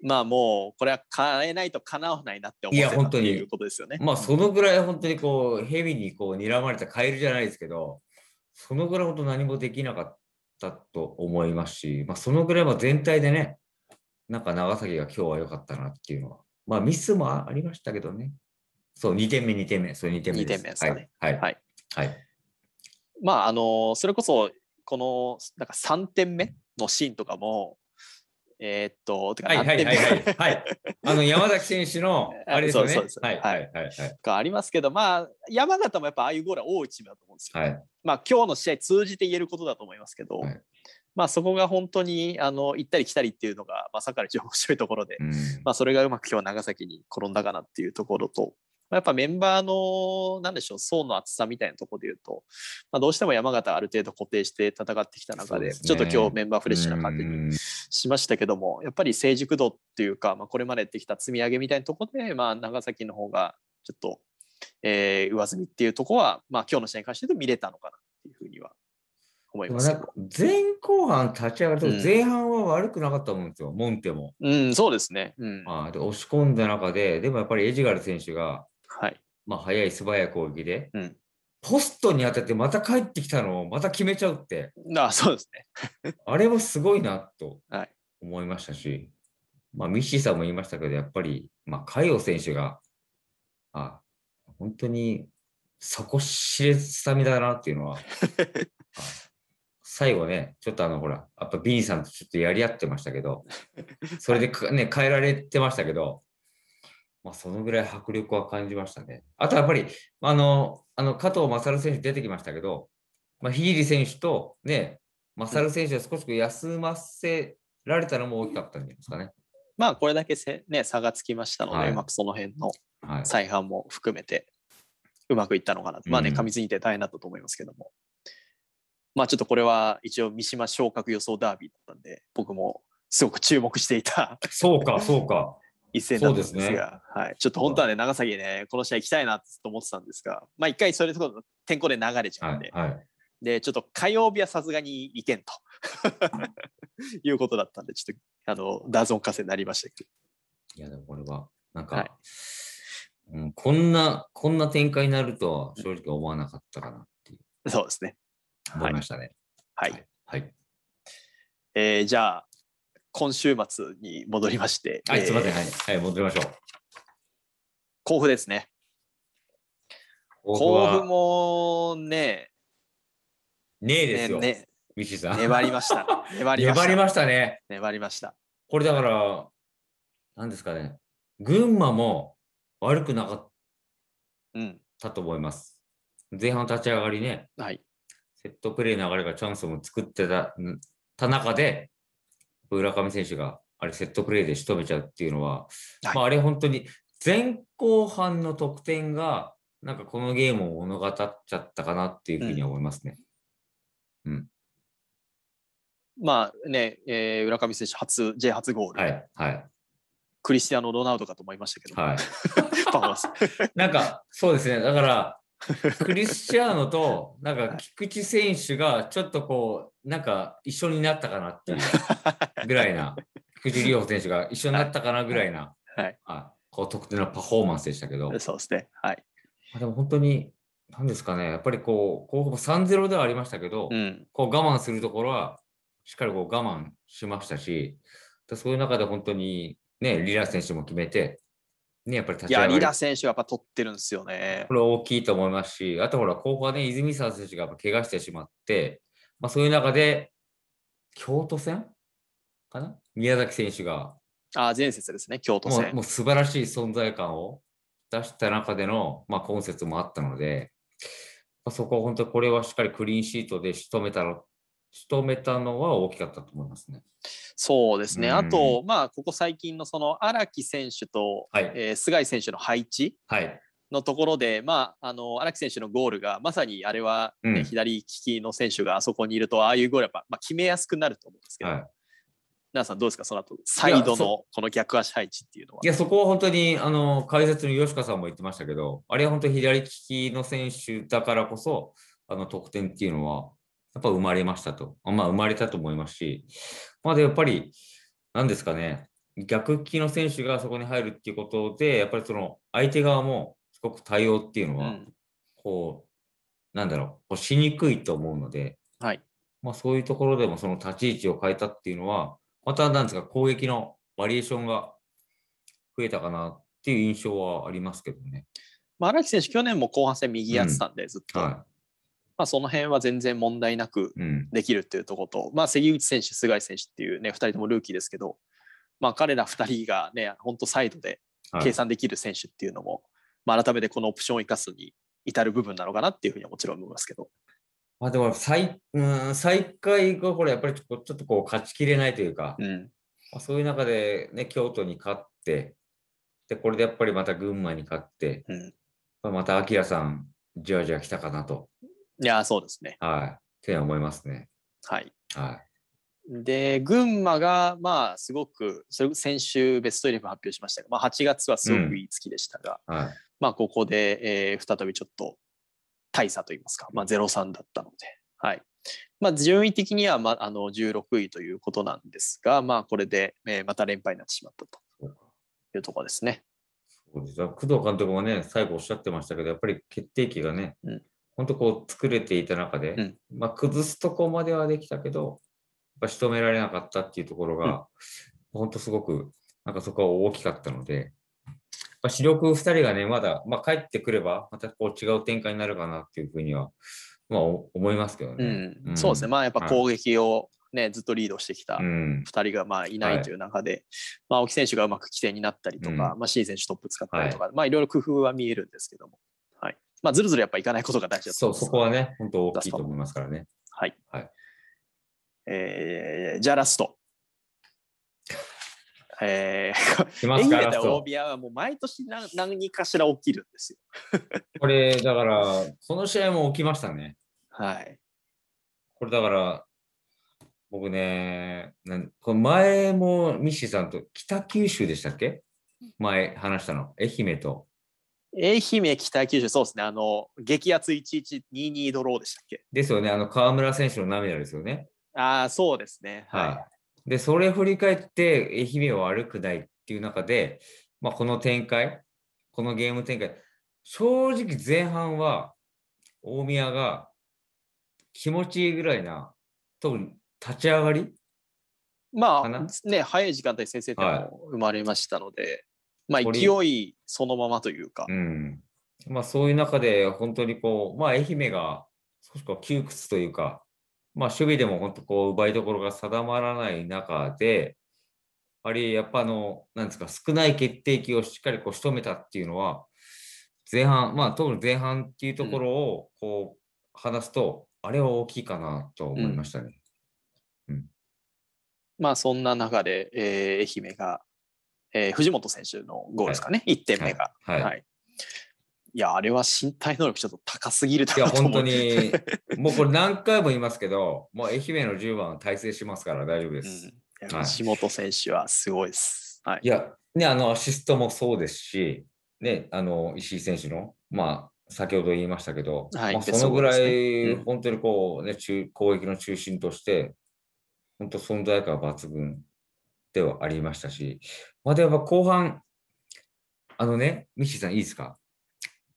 まあもう、これは変えないとかなわないなって思ってたいうことですよね。まあそのぐらい本当にこう、蛇にこう、睨まれたカエルじゃないですけど、そのぐらい本当何もできなかったと思いますし、まあそのぐらいは全体でね、なんか長崎が今日は良かったなっていうのは。まあミスもありましたけどね。そう、2点目、2点目、それ2点目です。2点目ですかね。はい。はい。はい、まあ、あの、それこそ、この、なんか3点目のシーンとかも、えー、っと、てか、はいはいはいはい。はい、あの、山崎選手の、あれですね。そうそうはいはいはい。がありますけど、まあ、山形もやっぱああいうゴールは多いチームだと思うんですよ、はい。まあ、今日の試合通じて言えることだと思いますけど、はい、まあ、そこが本当に、あの、行ったり来たりっていうのが、まあ、サッカーの一番面白いところで、うん、まあ、それがうまく今日長崎に転んだかなっていうところと、やっぱメンバーの、なんでしょう、層の厚さみたいなところで言うと、まあ、どうしても山形ある程度固定して戦ってきた中で、ね、ちょっと今日メンバーフレッシュな感じにしましたけども、やっぱり成熟度っていうか、まあ、これまでやってきた積み上げみたいなところで、まあ、長崎の方がちょっと、えー、上積みっていうところは、まあ、今日の試合に関して言うと見れたのかなっていうふうには思います。前後半立ち上がると、前半は悪くなかったと思うんですよ、うん、モンテも。うん、そうですね。うん、まあ、押し込んだ中で、でもやっぱりエジガル選手が、はい。まあ、早い素早い攻撃で、うん、ポストに当ててまた帰ってきたのをまた決めちゃうって。ああそうですね。あれもすごいなと思いましたし、はい、まあ、ミッシーさんも言いましたけど、やっぱり、まあ、海洋選手が、あ本当に底知れつさみだなっていうのは 最後ね、ちょっとあの、ほら、やっぱビーさんとちょっとやり合ってましたけど、それでね、変えられてましたけど、まあ、そのぐらい迫力は感じましたね。あとやっぱり、あの、あの加藤勝選手出てきましたけど、まあ、ヒー選手とね、勝選手は少し休ませられたのも大きかったんじゃないですかね。まあ、これだけせ、ね、差がつきましたので、はい、うまくその辺の再販も含めて、うまくいったのかな、はい、まあね、過密にて大変だったと思いますけども。うん、まあ、ちょっとこれは一応、三島昇格予想ダービーだったんで、僕もすごく注目していた。そうか、そうか。一戦だったんですが、すね、はい、ちょっと本当はね、長崎ね、この試合行きたいなと思ってたんですが、まあ、一回それとか天候で流れちゃうんで、はいはい、で、ちょっと火曜日はさすがに行けんと いうことだったんで、ちょっと、あの、ダゾン合戦になりましたけど。いや、でもこれは、なんか、はい、うん、こんな、こんな展開になるとは正直思わなかったかなっていう。そうですね。思いましたね。はい。はい。はい、えー、じゃあ、今週末に戻りまして。はい、すみません、はい、はい、戻りましょう。甲府ですね。甲府もね。ねえですよ。ねね西さん。粘りました。粘りました。粘りましたね。粘りました。これだから、なんですかね。群馬も悪くなかったと思います。うん、前半立ち上がりね。はい。セットプレー流れがチャンスも作ってたた中で、浦上選手があれセットプレーで仕留めちゃうっていうのは、はい、まあ、あれ本当に前後半の得点がなんかこのゲームを物語っちゃったかなっていうふうに思いますね。うん、うん、まあね、えー、浦上選手初 J 初ゴール、はい、はい、クリスティアーノ・ロナウドかと思いましたけど、はい、パフォーマンス なんかそうですねだから クリスティアーノとなんか菊池選手がちょっとこう、なんか一緒になったかなっていう ぐらいな、藤井龍穂選手が一緒になったかなぐらいな、はい、あこう特定のパフォーマンスでしたけど、そうですね。はい、でも本当に、なんですかね、やっぱりこう、こう3-0ではありましたけど、うん、こう我慢するところは、しっかりこう我慢しましたし、そういう中で本当に、ね、リラ選手も決めて、ね、やっぱり立ち上がり。いや、リラ選手はやっぱ取ってるんですよね。これ大きいと思いますし、あとほら、後半ね、泉沢選手がやっぱ怪我してしまって、まあ、そういう中で、京都戦かな宮崎選手が。あ前節ですね、京都戦もう。もう素晴らしい存在感を出した中での、まあ、今節もあったので、まあ、そこを本当、これはしっかりクリーンシートで仕留めたの仕留めたのは大きかったと思いますね。そうですね、あと、まあ、ここ最近のその荒木選手と、はい、えー、菅井選手の配置、はい、のところで、まあ、あの荒木選手のゴールがまさにあれはね、うん、左利きの選手があそこにいるとああいうゴールやっぱ、まあ、決めやすくなると思うんですけど、はい、皆さんどうですかその後サイドのこの逆足配置っていうのはいやそこは本当にあの解説の吉川さんも言ってましたけどあれは本当に左利きの選手だからこそあの得点っていうのはやっぱ生まれましたとまあ生まれたと思いますしまあでやっぱり何ですかね逆利きの選手がそこに入るっていうことでやっぱりその相手側もごく対応っていうのは、うん、こう、なんだろう、こうしにくいと思うので、はい。まあ、そういうところでもその立ち位置を変えたっていうのは、またなんですか、攻撃のバリエーションが増えたかなっていう印象はありますけどね。まあ、荒木選手、去年も後半戦右やってたんで、ずっと。はいまあ、その辺は全然問題なくできるっていうところと、うん、まあ、関口選手、菅井選手っていうね、2人ともルーキーですけど、まあ、彼ら2人がね、本当サイドで計算できる選手っていうのも、まあ、改めてこのオプションを生かすに至る部分なのかなっていうふうにはもちろん思いますけど。まあ、でも最うん下位がこれやっぱりちょっとこう勝ちきれないというか、うん、まあ、そういう中で、ね、京都に勝ってでこれでやっぱりまた群馬に勝って、うんまあ、また明さんじわじわ来たかなと。いやそうですね。はい。って思いますね。はい。はいで群馬がまあすごくそれ先週ベストイレブン発表しましたが、まあ、8月はすごくいい月でしたが、うんはい、まあ、ここで、えー、再びちょっと大差といいますか、まあ、03だったので、はいまあ、順位的には、まあ、あの16位ということなんですが、まあ、これで、えー、また連敗になってしまったというところですね。実は工藤監督もね、最後おっしゃってましたけど、やっぱり決定機がね、うん、本当こう作れていた中で、うん、まあ、崩すとこまではできたけど、やっぱ仕留められなかったっていうところが、うん、本当すごく、なんかそこは大きかったので、まあ、主力2人がね、まだ、まあ、帰ってくれば、またこう違う展開になるかなっていうふうには、まあ、思いますけどね、うん、そうですね、まあ、やっぱ攻撃をね、はい、ずっとリードしてきた2人がまあいないという中で、はい、まあ、青木選手がうまく起点になったりとか、うん、まあ、シー選手トップ使ったりとか、はいまあ、いろいろ工夫は見えるんですけども、はいまあ、ずるずるやっぱいかないことが大事だと思います、そうそこはね、本当大きいと思いますからね。はい、はいえー、じゃあラスト、えー、エンゲ大宮はもう毎年何何かしら起きるんですよ。これ、だから、その試合も起きましたね。はい。これだから、僕ね、なんこ前もミッシーさんと北九州でしたっけ前話したの、愛媛と。愛媛、北九州、そうですね、あの、激アツ1122ドローでしたっけですよね、あの、河村選手の涙ですよね。ああ、そうですね。はい。はいで、それ振り返って、愛媛を悪くないっていう中で、まあ、この展開、このゲーム展開、正直前半は大宮が気持ちいいぐらいな、特に立ち上がりまあ、ね、早い時間帯先生とも生まれましたので、はい、まあ、勢いそのままというか。うんまあ、そういう中で、本当にこう、まあ、愛媛が少し窮屈というか、まあ、守備でも本当こう奪いどころが定まらない中で、やぱりやっぱあの、なんですか、少ない決定機をしっかりこう仕留めたっていうのは、前半、まあ、特に前半っていうところをこう話すと、あれは大きいかなと思いましたね。うん、うん、まあ、そんな中で、えー、愛媛が、えー、藤本選手のゴールですかね、はい、1点目が。はい、はいはいいや、あれは身体能力ちょっと高すぎるいや、本当に、もうこれ何回も言いますけど、もう愛媛の10番は大成しますから大丈夫です。うん、橋本選手はすごいです。はい、いや、ね、あの、アシストもそうですし、ね、あの、石井選手の、まあ、先ほど言いましたけど、はい、まあ、そのぐらい、本当にこうね、中攻撃の中心として、本当存在感抜群ではありましたし、まあ、でやっぱ後半、あのね、ミシさんいいですか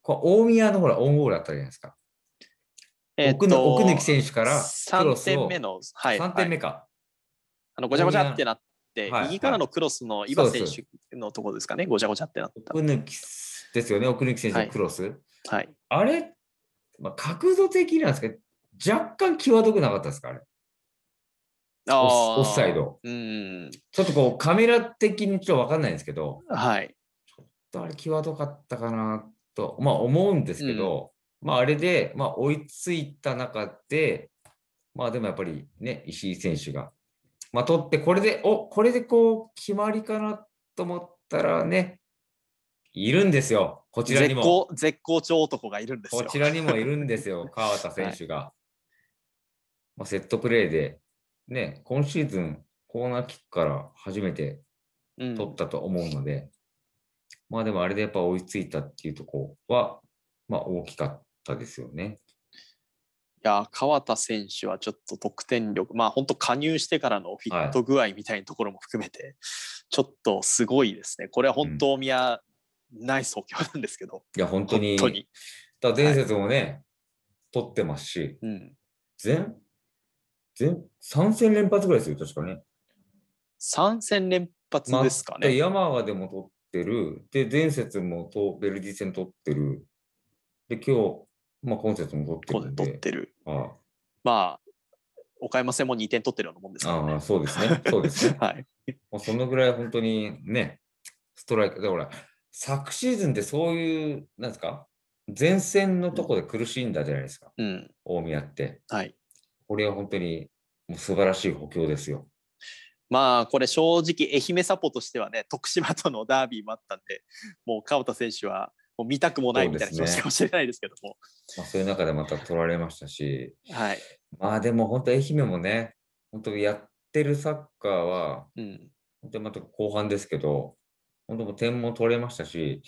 こ大宮のほら、オンゴールだったじゃないですか。えー、奥の奥貫選手から3点目の、はい、3点目か、あのごちゃごちゃってなって、はい、右からのクロスの岩選手のところですかね、ごちゃごちゃってなった。奥きですよね、奥貫選手のクロス。はい、はい、あれ、まあ、角度的なんですけど、若干際どくなかったですか、あれ。あオフサイド。うん。ちょっとこう、カメラ的にちょっと分かんないんですけど、はい。ちょっとあれ、際どかったかなっと、まあ、思うんですけど、うん、まあ、あれで、まあ、追いついた中で、まあ、でもやっぱりね、石井選手が、まあ、取って、これで、おこれでこう、決まりかなと思ったらね、いるんですよ、こちらにも。絶好調男がいるんですこちらにもいるんですよ、川田選手が。はい、まあ、セットプレーで、ね、今シーズン、コーナーキックから初めて取ったと思うので、まあでもあれでやっぱ追いついたっていうとこは、まあ大きかったですよね。いや川田選手はちょっと得点力、まあ本当、加入してからのフィット具合みたいなところも含めて、はい、ちょっとすごいですね、これは本当、宮、うん、ナイス補強なんですけど、いや、本当に、本当にだ前節もね、はい、取ってますし、うん、全全3戦連発ぐらいですよ、確かね。3戦連発ですかね。山はでも取っってる。で、前節もとベルギー戦取ってる。で、今日、まあ、今節も取ってる取ってる。ああまあ、岡山戦も2点取ってるようなもんですから、ね、ああ、そうですね。そうですね。はい。もうそのぐらい本当にね、ストライク。だから、昨シーズンってそういう、なんですか、前線のとこで苦しんだじゃないですか、うん、大宮って。はい、これは本当にもう素晴らしい補強ですよ。まあこれ正直愛媛サポとしてはね徳島とのダービーもあったんでもう川田選手はもう見たくもないみたいな気持ちかもしれないですけども、ね、まあ、そういう中でまた取られましたし、はい、まあでも本当愛媛もね本当やってるサッカーは、うん、本当また後半ですけど本当も点も取れましたし、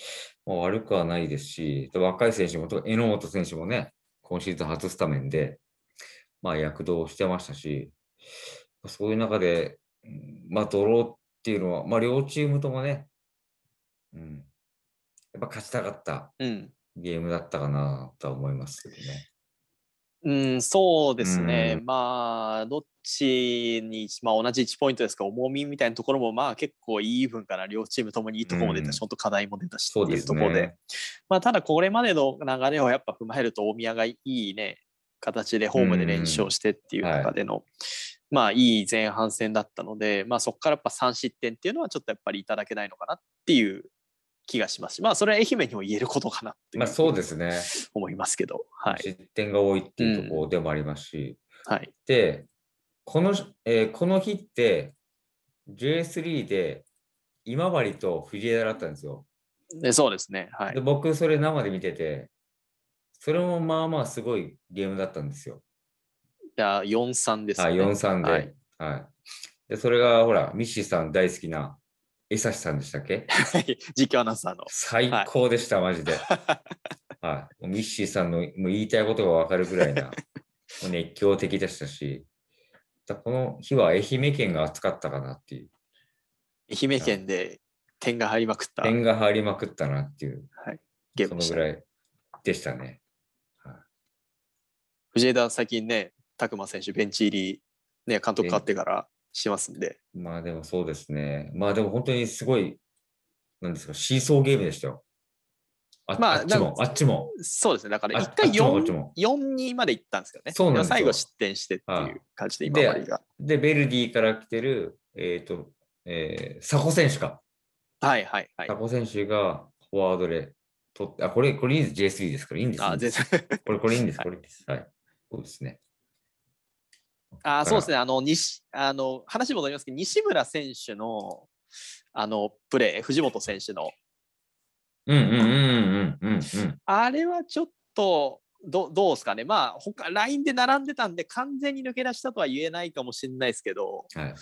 もう悪くはないですし、若い選手も、榎本選手もね、今シーズン初スタメンで、まあ、躍動してましたし、そういう中で、まあ、ドローっていうのは、まあ、両チームともね、うん、やっぱ勝ちたかったゲームだったかなとは思いますけどね。うん、うん、そうですね、うん、まあ、どっちに、まあ、同じ1ポイントですか、重みみたいなところも、まあ、結構いい分から、両チームともにいいところも出たし、本、当、課題も出たしっていうところで、でね、まあ、ただ、これまでの流れをやっぱ踏まえると、大宮がいいね、形でホームで連勝してっていう中での、うんはいまあ、いい前半戦だったので、まあ、そこからやっぱ3失点っていうのはちょっとやっぱりいただけないのかなっていう気がしますまあ、それは愛媛にも言えることかなまあ、そうですね。思いますけど、はい、失点が多いっていうところでもありますし、うん、はい、でこの、えー、この日って J3 で今治と藤枝だったんですよ。でそうですね、はい、で僕それ生で見ててそれもまあまあすごいゲームだったんですよ。あ43ですね。あ、43で。はい。はい、でそれが、ほら、ミッシーさん大好きな、江シさんでしたっけ実況アナウンサーの。最高でした、はい、マジで。はい。ミッシーさんのもう言いたいことがわかるぐらいな、熱狂的でしたし、この日は愛媛県が暑かったかなっていう。愛媛県で点が入りまくった。点が入りまくったなっていう。はい。そのぐらいでしたね。はい、藤枝、最近ね、拓磨選手、ベンチ入り、ね、監督変わってからしますんで。まあでもそうですね。まあでも本当にすごい、なんですか、シーソーゲームでしたよ。あまあ、あっちも、あっちも。そうですね。だから1回4、4-2まで行ったんですけどね。そうなんです最後失点してっていう感じで、今までがで。で、ベルディから来てる、えっ、ー、と、えー、佐古選手か。はいはいはい。佐古選手がフォワードで取って、あ、これ、これいいです。J3 ですからいいんです、あ、J3。これ、これいいんです。これいいです。はい。そうですね。あそうですね、あの西あの話戻りますけど、西村選手のあのプレー、藤本選手の。あれはちょっとどどうですかね、まあ、他ラインで並んでたんで、完全に抜け出したとは言えないかもしれないですけど、はい、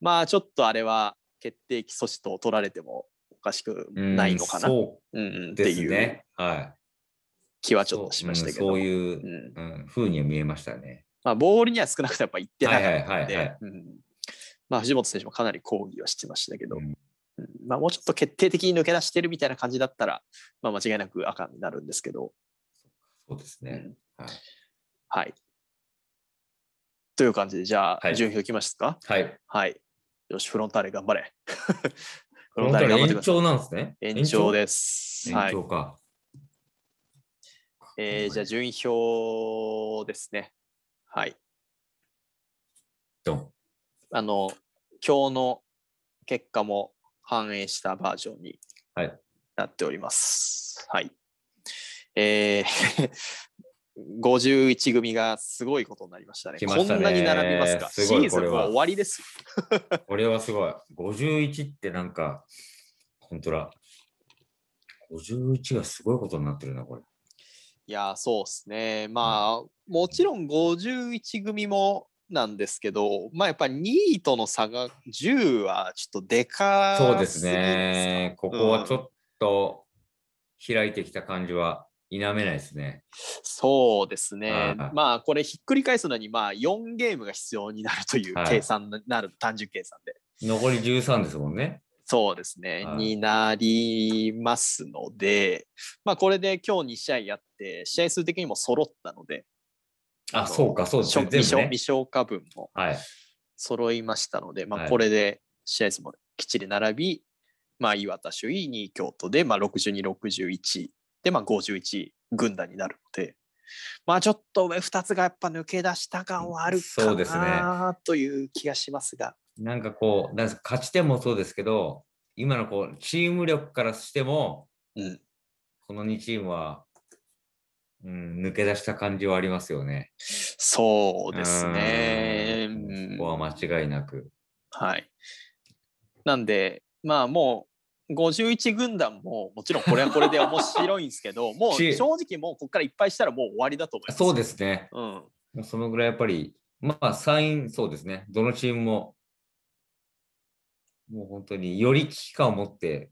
まあちょっとあれは決定機措置と取られてもおかしくないのかな、うん、っていう、ねはい、気はちょっとしましたけど。そううん、そういうふうには見えましたね。まあ、ボールには少なくともやっぱ行ってないので、まあ、藤本選手もかなり抗議はしてましたけど、うんまあ、もうちょっと決定的に抜け出してるみたいな感じだったら、まあ、間違いなく赤になるんですけど。そうですね、うん、はい、はい、という感じで、じゃあ、順位表きますか。はい、はい、よし、フロンターレ頑張れ。フロンターレ延長なんですね。延長です。延長か。はい、えー、じゃあ順位表ですね。はい。ドン。あの、今日の結果も反映したバージョンになっております。はい。はい、えー51組 がすごいことになりましたね。たねこんなに並びますかすシーズンは終わりです。これはすごい。51ってなんか、本当だ。51がすごいことになってるな、これ。いや、そうですね。まあ、もちろん51組もなんですけど、まあ、やっぱり2位との差が10はちょっとでかそうですね。ここはちょっと開いてきた感じは否めないですね。そうですね。あまあ、これひっくり返すのに、まあ、4ゲームが必要になるという計算になる、はい、単純計算で。残り13ですもんね。そうですね、はい、になりますので、まあ、これで今日2試合やって、試合数的にも揃ったので、あ、あそうか、そうですね。未消、未消化分も揃いましたので、はい、まあ、これで試合数もきっちり並び、まあ、岩田首位、2位京都で、まあ、62、61で、まあ、51軍団になるので、まあちょっと上2つがやっぱ抜け出した感はあるかなという気がしますが。すね、なんかこう、なんか勝ち点もそうですけど、今のこうチーム力からしても、うん、この2チームは、うん、抜け出した感じはありますよね。そうですね。ここは間違いなく。はい。なんで、まあもう51軍団ももちろんこれはこれで面白いんですけど もう正直もうここからいっぱいしたらもう終わりだと思いますそうですね、うん、そのぐらいやっぱりまあサインそうですねどのチームももう本当により危機感を持って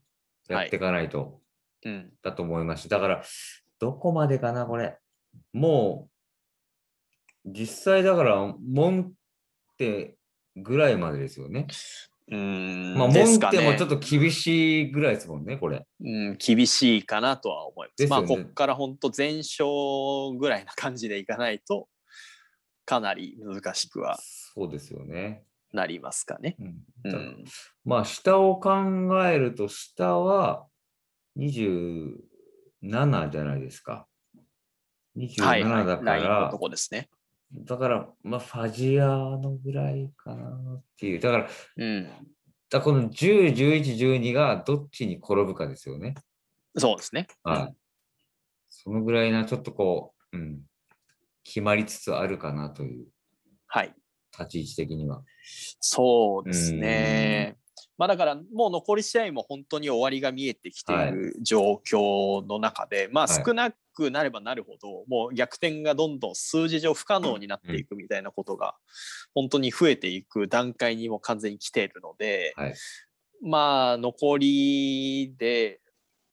やっていかないと、はい、うん、だと思いますだからどこまでかなこれもう実際だからもんってぐらいまでですよねうん。まあ、ね、モンもちょっと厳しいぐらいですもんね、これ。うん、厳しいかなとは思います。すね、まあ、ここから本当全勝ぐらいな感じでいかないと、かなり難しくは。そうですよね。なりますかね。うん、まあ、下を考えると、下は27じゃないですか。27だから、はいはい、ラインのとこですね。だから、まあ、ファジアのぐらいかなっていう。だから、うん、だこの10、11、12がどっちに転ぶかですよね。そうですね。はい、そのぐらいな、ちょっとこう、うん、決まりつつあるかなという。はい。立ち位置的には。そうですね。まあ、だからもう残り試合も本当に終わりが見えてきている状況の中で、はい、まあ少なくなればなるほどもう逆転がどんどん数字上不可能になっていくみたいなことが本当に増えていく段階にも完全に来ているので、はい、まあ残りで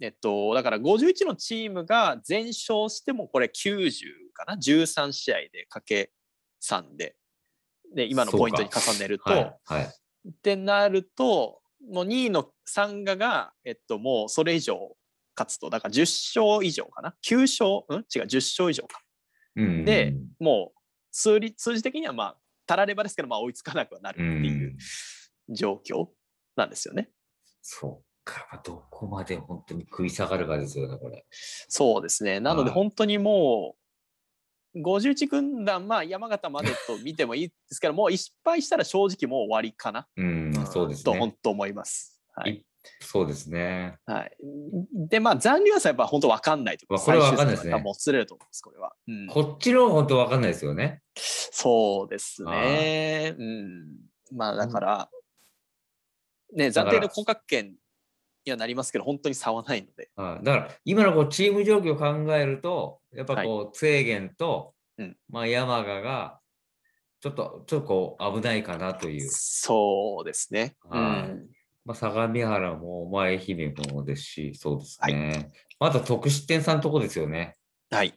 えっと、だから51のチームが全勝してもこれ90かな13試合でかけ3でで今のポイントに重ねると。はい、はい、ってなるともう2位のサンガが、えっと、もうそれ以上勝つとだから10勝以上かな9勝うん違う10勝以上か、うんでもう数理数字的にはまあたらればですけど、まあ、追いつかなくはなるっていう状況なんですよね。うん、そうかどこまで本当に食い下がるかですよねこれ。そうですねなので本当にもう51軍団、まあ、山形までと見てもいいですけど、もう失敗したら正直もう終わりかな。うん、そうです、ね、と、本当思います。はい、一そうですね。はい。で、まあ、残留はさ、やっぱ本当わかんないと。これはわかんないですね。もつれると思うんです、これは。うん、こっちの本当わかんないですよね。そうですね。うん。まあ、だから、ね、暫定の降格圏にはなりますけど、本当に差はないので。だから、今のこうチーム状況を考えると、やっぱこう、制限と、はい、うん、まあ、山賀が、ちょっと、ちょっとこう、危ないかなという。そうですね。うんまあ、相模原も、まあ、愛媛もですし、そうですね。はい、あと得失点さんのとこですよね。はい。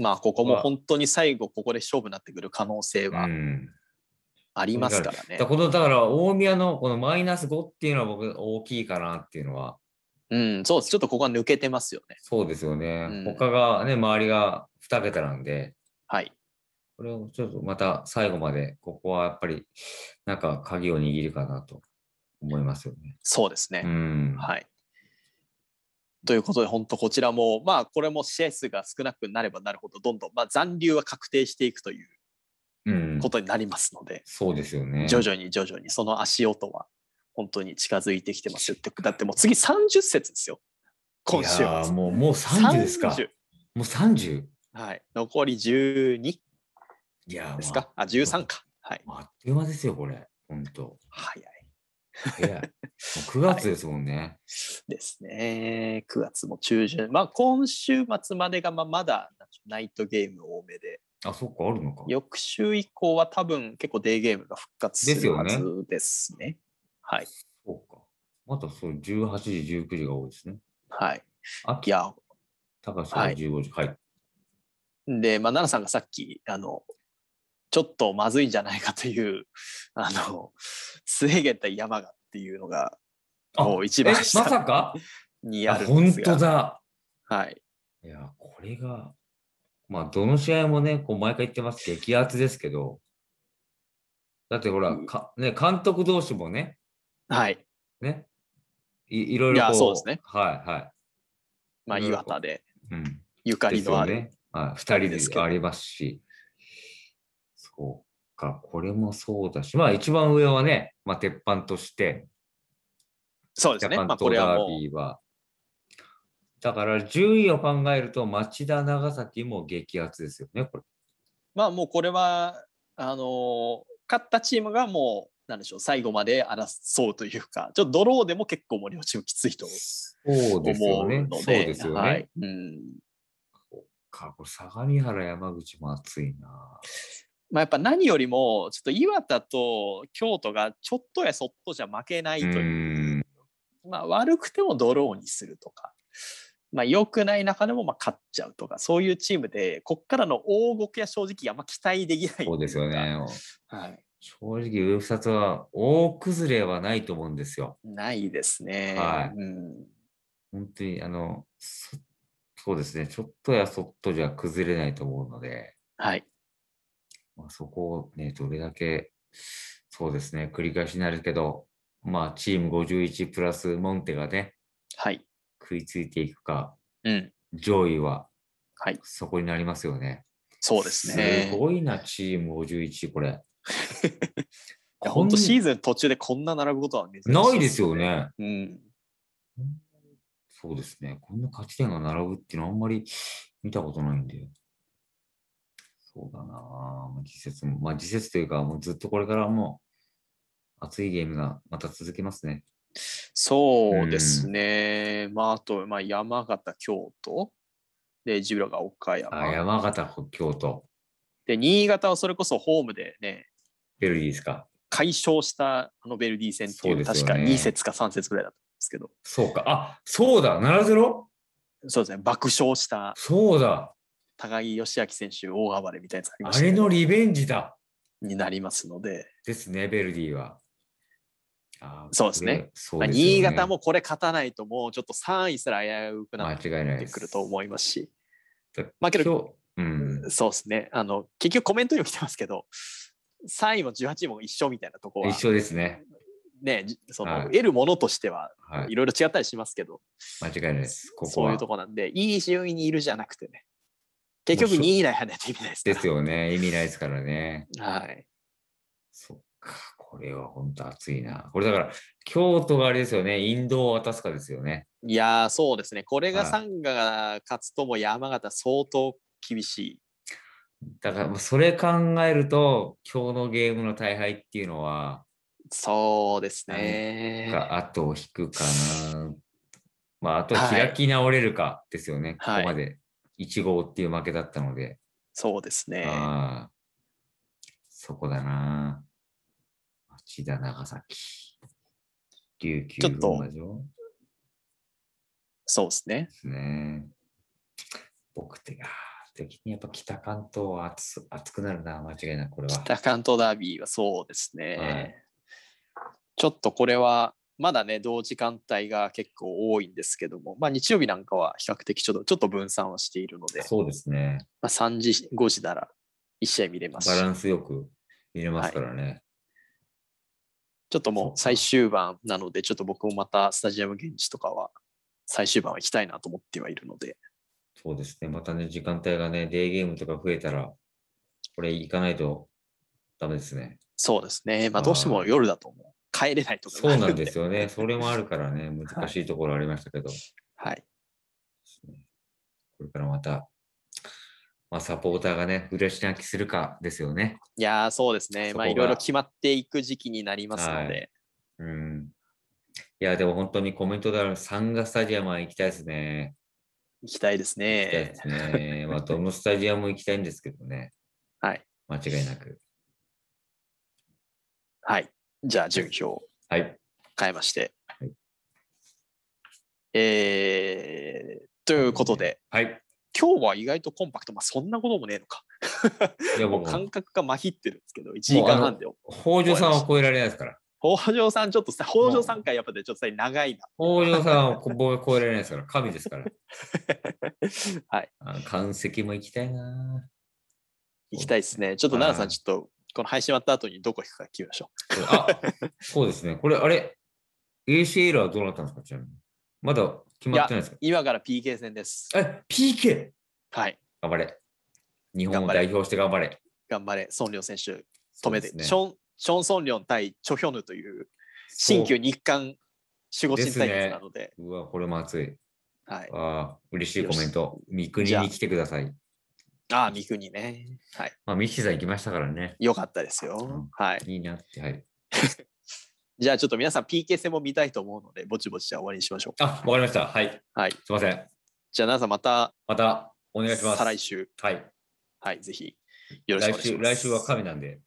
まあ、ここも本当に最後、ここで勝負になってくる可能性はありますからね。うん、だこのだから、大宮のこのマイナス5っていうのは僕、大きいかなっていうのは。うん、そうです。ちょっとここは抜けてますよね。そうですよね。うん、他がね、周りが2桁なんで。はい。これをちょっとまた最後まで、ここはやっぱり、なんか鍵を握るかなと。思いますよね。そうですね、うん、はいということで、本当こちらも、まあ、これも試合数が少なくなればなるほど、どんどん、まあ、残留は確定していくということになりますので、そうですよね徐々に徐々にその足音は本当に近づいてきてますよって、だってもう次30節ですよ、今週は。もうもう30ですか。もう 30? はい、残り12ですか、まあ、あ、13か。はい、あっという間ですよ、これ、本当。早い。早い。9 月ですもんね、はい、ですね。9月も中旬。まあ、今週末までが、まあ、まだナイトゲーム多めで。あ、そっか、あるのか。翌週以降は多分結構デーゲームが復活するはずですね。すねはい。そうか。またそう18時、19時が多いですね。はい。あいや、高橋さ十15時、はい。はい、で、まあ、奈々さんがさっき、あの、ちょっとまずいんじゃないかという あのスウ対山がっていうのがもう一番下まさかにあるんですが本当だはいいやこれがまあどの試合もねこう毎回言ってます激アツですけどだってほら、かね、監督同士もね、はい。ね、いいろいろこう。いや、そうですね。はいはい。まあ、岩田で、うん、ゆかりのある、ね。はい、2人でありますし。そうか、これもそうだし、まあ一番上はね、まあ鉄板として、そうですね、まあこれはもう。だから順位を考えると、町田、長崎も激アツですよね、これ。まあもうこれは、あの勝ったチームがもう、なんでしょう、最後まで争うというか、ちょっとドローでも結構もう両チームきついと思うので。そうですよね。はい、うん。か、これ相模原、山口も熱いな。まあ、やっぱ何よりもちょっと岩田と京都がちょっとやそっとじゃ負けないという、うまあ、悪くてもドローにするとか、まあ、良くない中でもまあ勝っちゃうとかそういうチームでこっからの大動きは正直あんま期待できないそうですよね、はい、正直上2つは大崩れはないと思うんですよないですねはい、うん、本当にあのそうですねちょっとやそっとじゃ崩れないと思うのではいまあ、そこをね、どれだけ、そうですね、繰り返しになるけど、まあ、チーム51プラスモンテがね、はい、食いついていくか、うん、上位は、はい、そこになりますよね。そうですね。すごいな、チーム51、これ。いや本当シーズン途中でこんな並ぶことは、ないですよね。うん、そうですね。こんな勝ち点が並ぶっていうのはあんまり見たことないんで。そうだなぁ。季節も、まあ、季節というか、もうずっとこれからも熱いゲームがまた続きますね。そうですね。うん、まあ、あと、まあ、山形、京都。で、ジブラが岡山。あ山形、京都。で、新潟はそれこそホームでね。ベルディですか。解消したあのベルディ戦っていう、うね、確か2節か3節ぐらいだったんですけど。そうか。あそうだ、7-0? そうですね、爆笑した。そうだ。高木義明選手大暴れみたいなやつありました、ね、あれのリベンジだになりますので。ですね、ベルディは。あそうですね。すねまあ、新潟もこれ勝たないともうちょっと3位すら危うくなってくると思いますし。まあけど、うん、そうですねあの。結局コメントにも来てますけど、3位も18位も一緒みたいなところは。一緒ですね。ね、その、得るものとしてはいろいろ違ったりしますけど、はい、間違いないですここそういうとこなんでいい順位にいるじゃなくてね結局2位以内入ないと意味ないですですよね。意味ないですからね。はい。そっか、これは本当熱いな。これだから、京都があれですよね、インドを渡すかですよね。いやそうですね。これがサンガが勝つとも山形相当厳しい。だから、それ考えると、今日のゲームの大敗っていうのは、そうですね。あと引くかな。まあ、あと開き直れるかですよね、はい、ここまで1号っていう負けだったので。そうですね。あそこだな。町田、長崎。琉球ちょっそうですね。ですね。僕ってや、的にやっぱ北関東は熱熱くなるな、間違いなくこれは。北関東ダービーはそうですね。はい、ちょっとこれはまだね、同時間帯が結構多いんですけども、まあ、日曜日なんかは比較的ちょっとちょっと分散はしているので、そうですね。まあ、3時、5時なら1試合見れますバランスよく見れますからね。はい、ちょっともう最終盤なので、ちょっと僕もまたスタジアム現地とかは最終盤は行きたいなと思ってはいるので。そうですね、またね、時間帯がね、デーゲームとか増えたら、これ行かないとダメですね。そうですね、まあ、どうしても夜だと思う。入れないとかそうなんですよね。それもあるからね、難しいところありましたけど。はい。これからまた、まあ、サポーターがね、嬉し泣きするかですよね。いやそうですね。まあ、いろいろ決まっていく時期になりますので。はい、うん。いや、でも本当にコメントであるサンガスタジアムは行きたいですね。行きたいですね。行きたいですね。まあ、どのスタジアムも行きたいんですけどね。はい。間違いなく。はい。じゃあ順表はい変えまして、はい、えー、ということで、はい、今日は意外とコンパクト、まあ、そんなこともねえのかいやもう感覚がまひってるんですけど1時間半で北条さんを超えられないですから北条さんちょっとさ北条さん回やっぱでちょっと長いな北条さんは超えられないですから神ですから はい関石も行きたいな行きたいですねちょっと奈良さんちょっとこの配信終わった後にどこ行くか決めましょう。あ、そうですね。これ、あれ、ACL はどうなったんですかちなみに。まだ決まってないですか今から PK 戦です。え、PK? はい。頑張れ。日本を代表して頑張れ。頑張れ、孫亮選手、止めて、ね、ション・ョン・ソンリョン対チョヒョヌという新旧日韓守護神対決なので。うでね、うわ、これも熱い。はい。ああ、嬉しいコメント。三国に来てください。ああ、三国ね。はい。まあ、ミキサー行きましたからね。よかったですよ。うんはい。いいなって、はい。じゃあちょっと皆さん PK 戦も見たいと思うので、ぼちぼちじゃ終わりにしましょう。あ、わかりました。はい。はい。すいません。じゃあ、皆さんまたまたお願いします。再来週、はい。はい、ぜひよろしくお来願いし週、ます。来週は神なんで、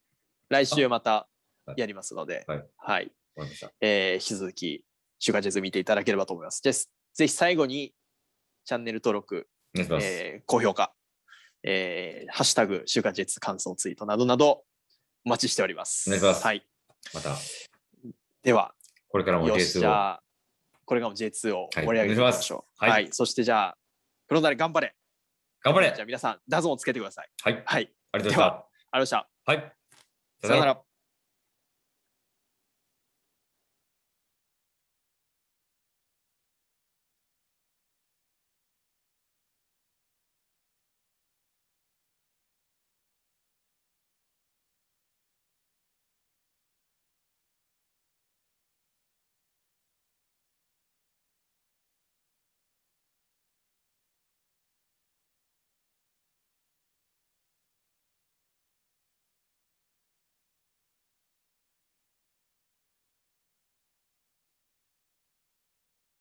来週またやりますので、ははいわかりました。えー引き続き、週刊ジェズ見ていただければと思います。ですぜひ最後にチャンネル登録、お願いします。えー高評価えー、ハッシュタグ、週刊ジェ J2 感想ツイートなどなど、お待ちしております。お願いします。はい。また。では、これからも J2 を。これからも J2 を盛り上げていきましょう。はい。はいはい、そしてじゃあ、黒田で頑張れ。頑張れ。じゃあ皆さん、ダゾンをつけてください。はい。はい。ありがとうございました。ありがとうございました。はい。さよなら。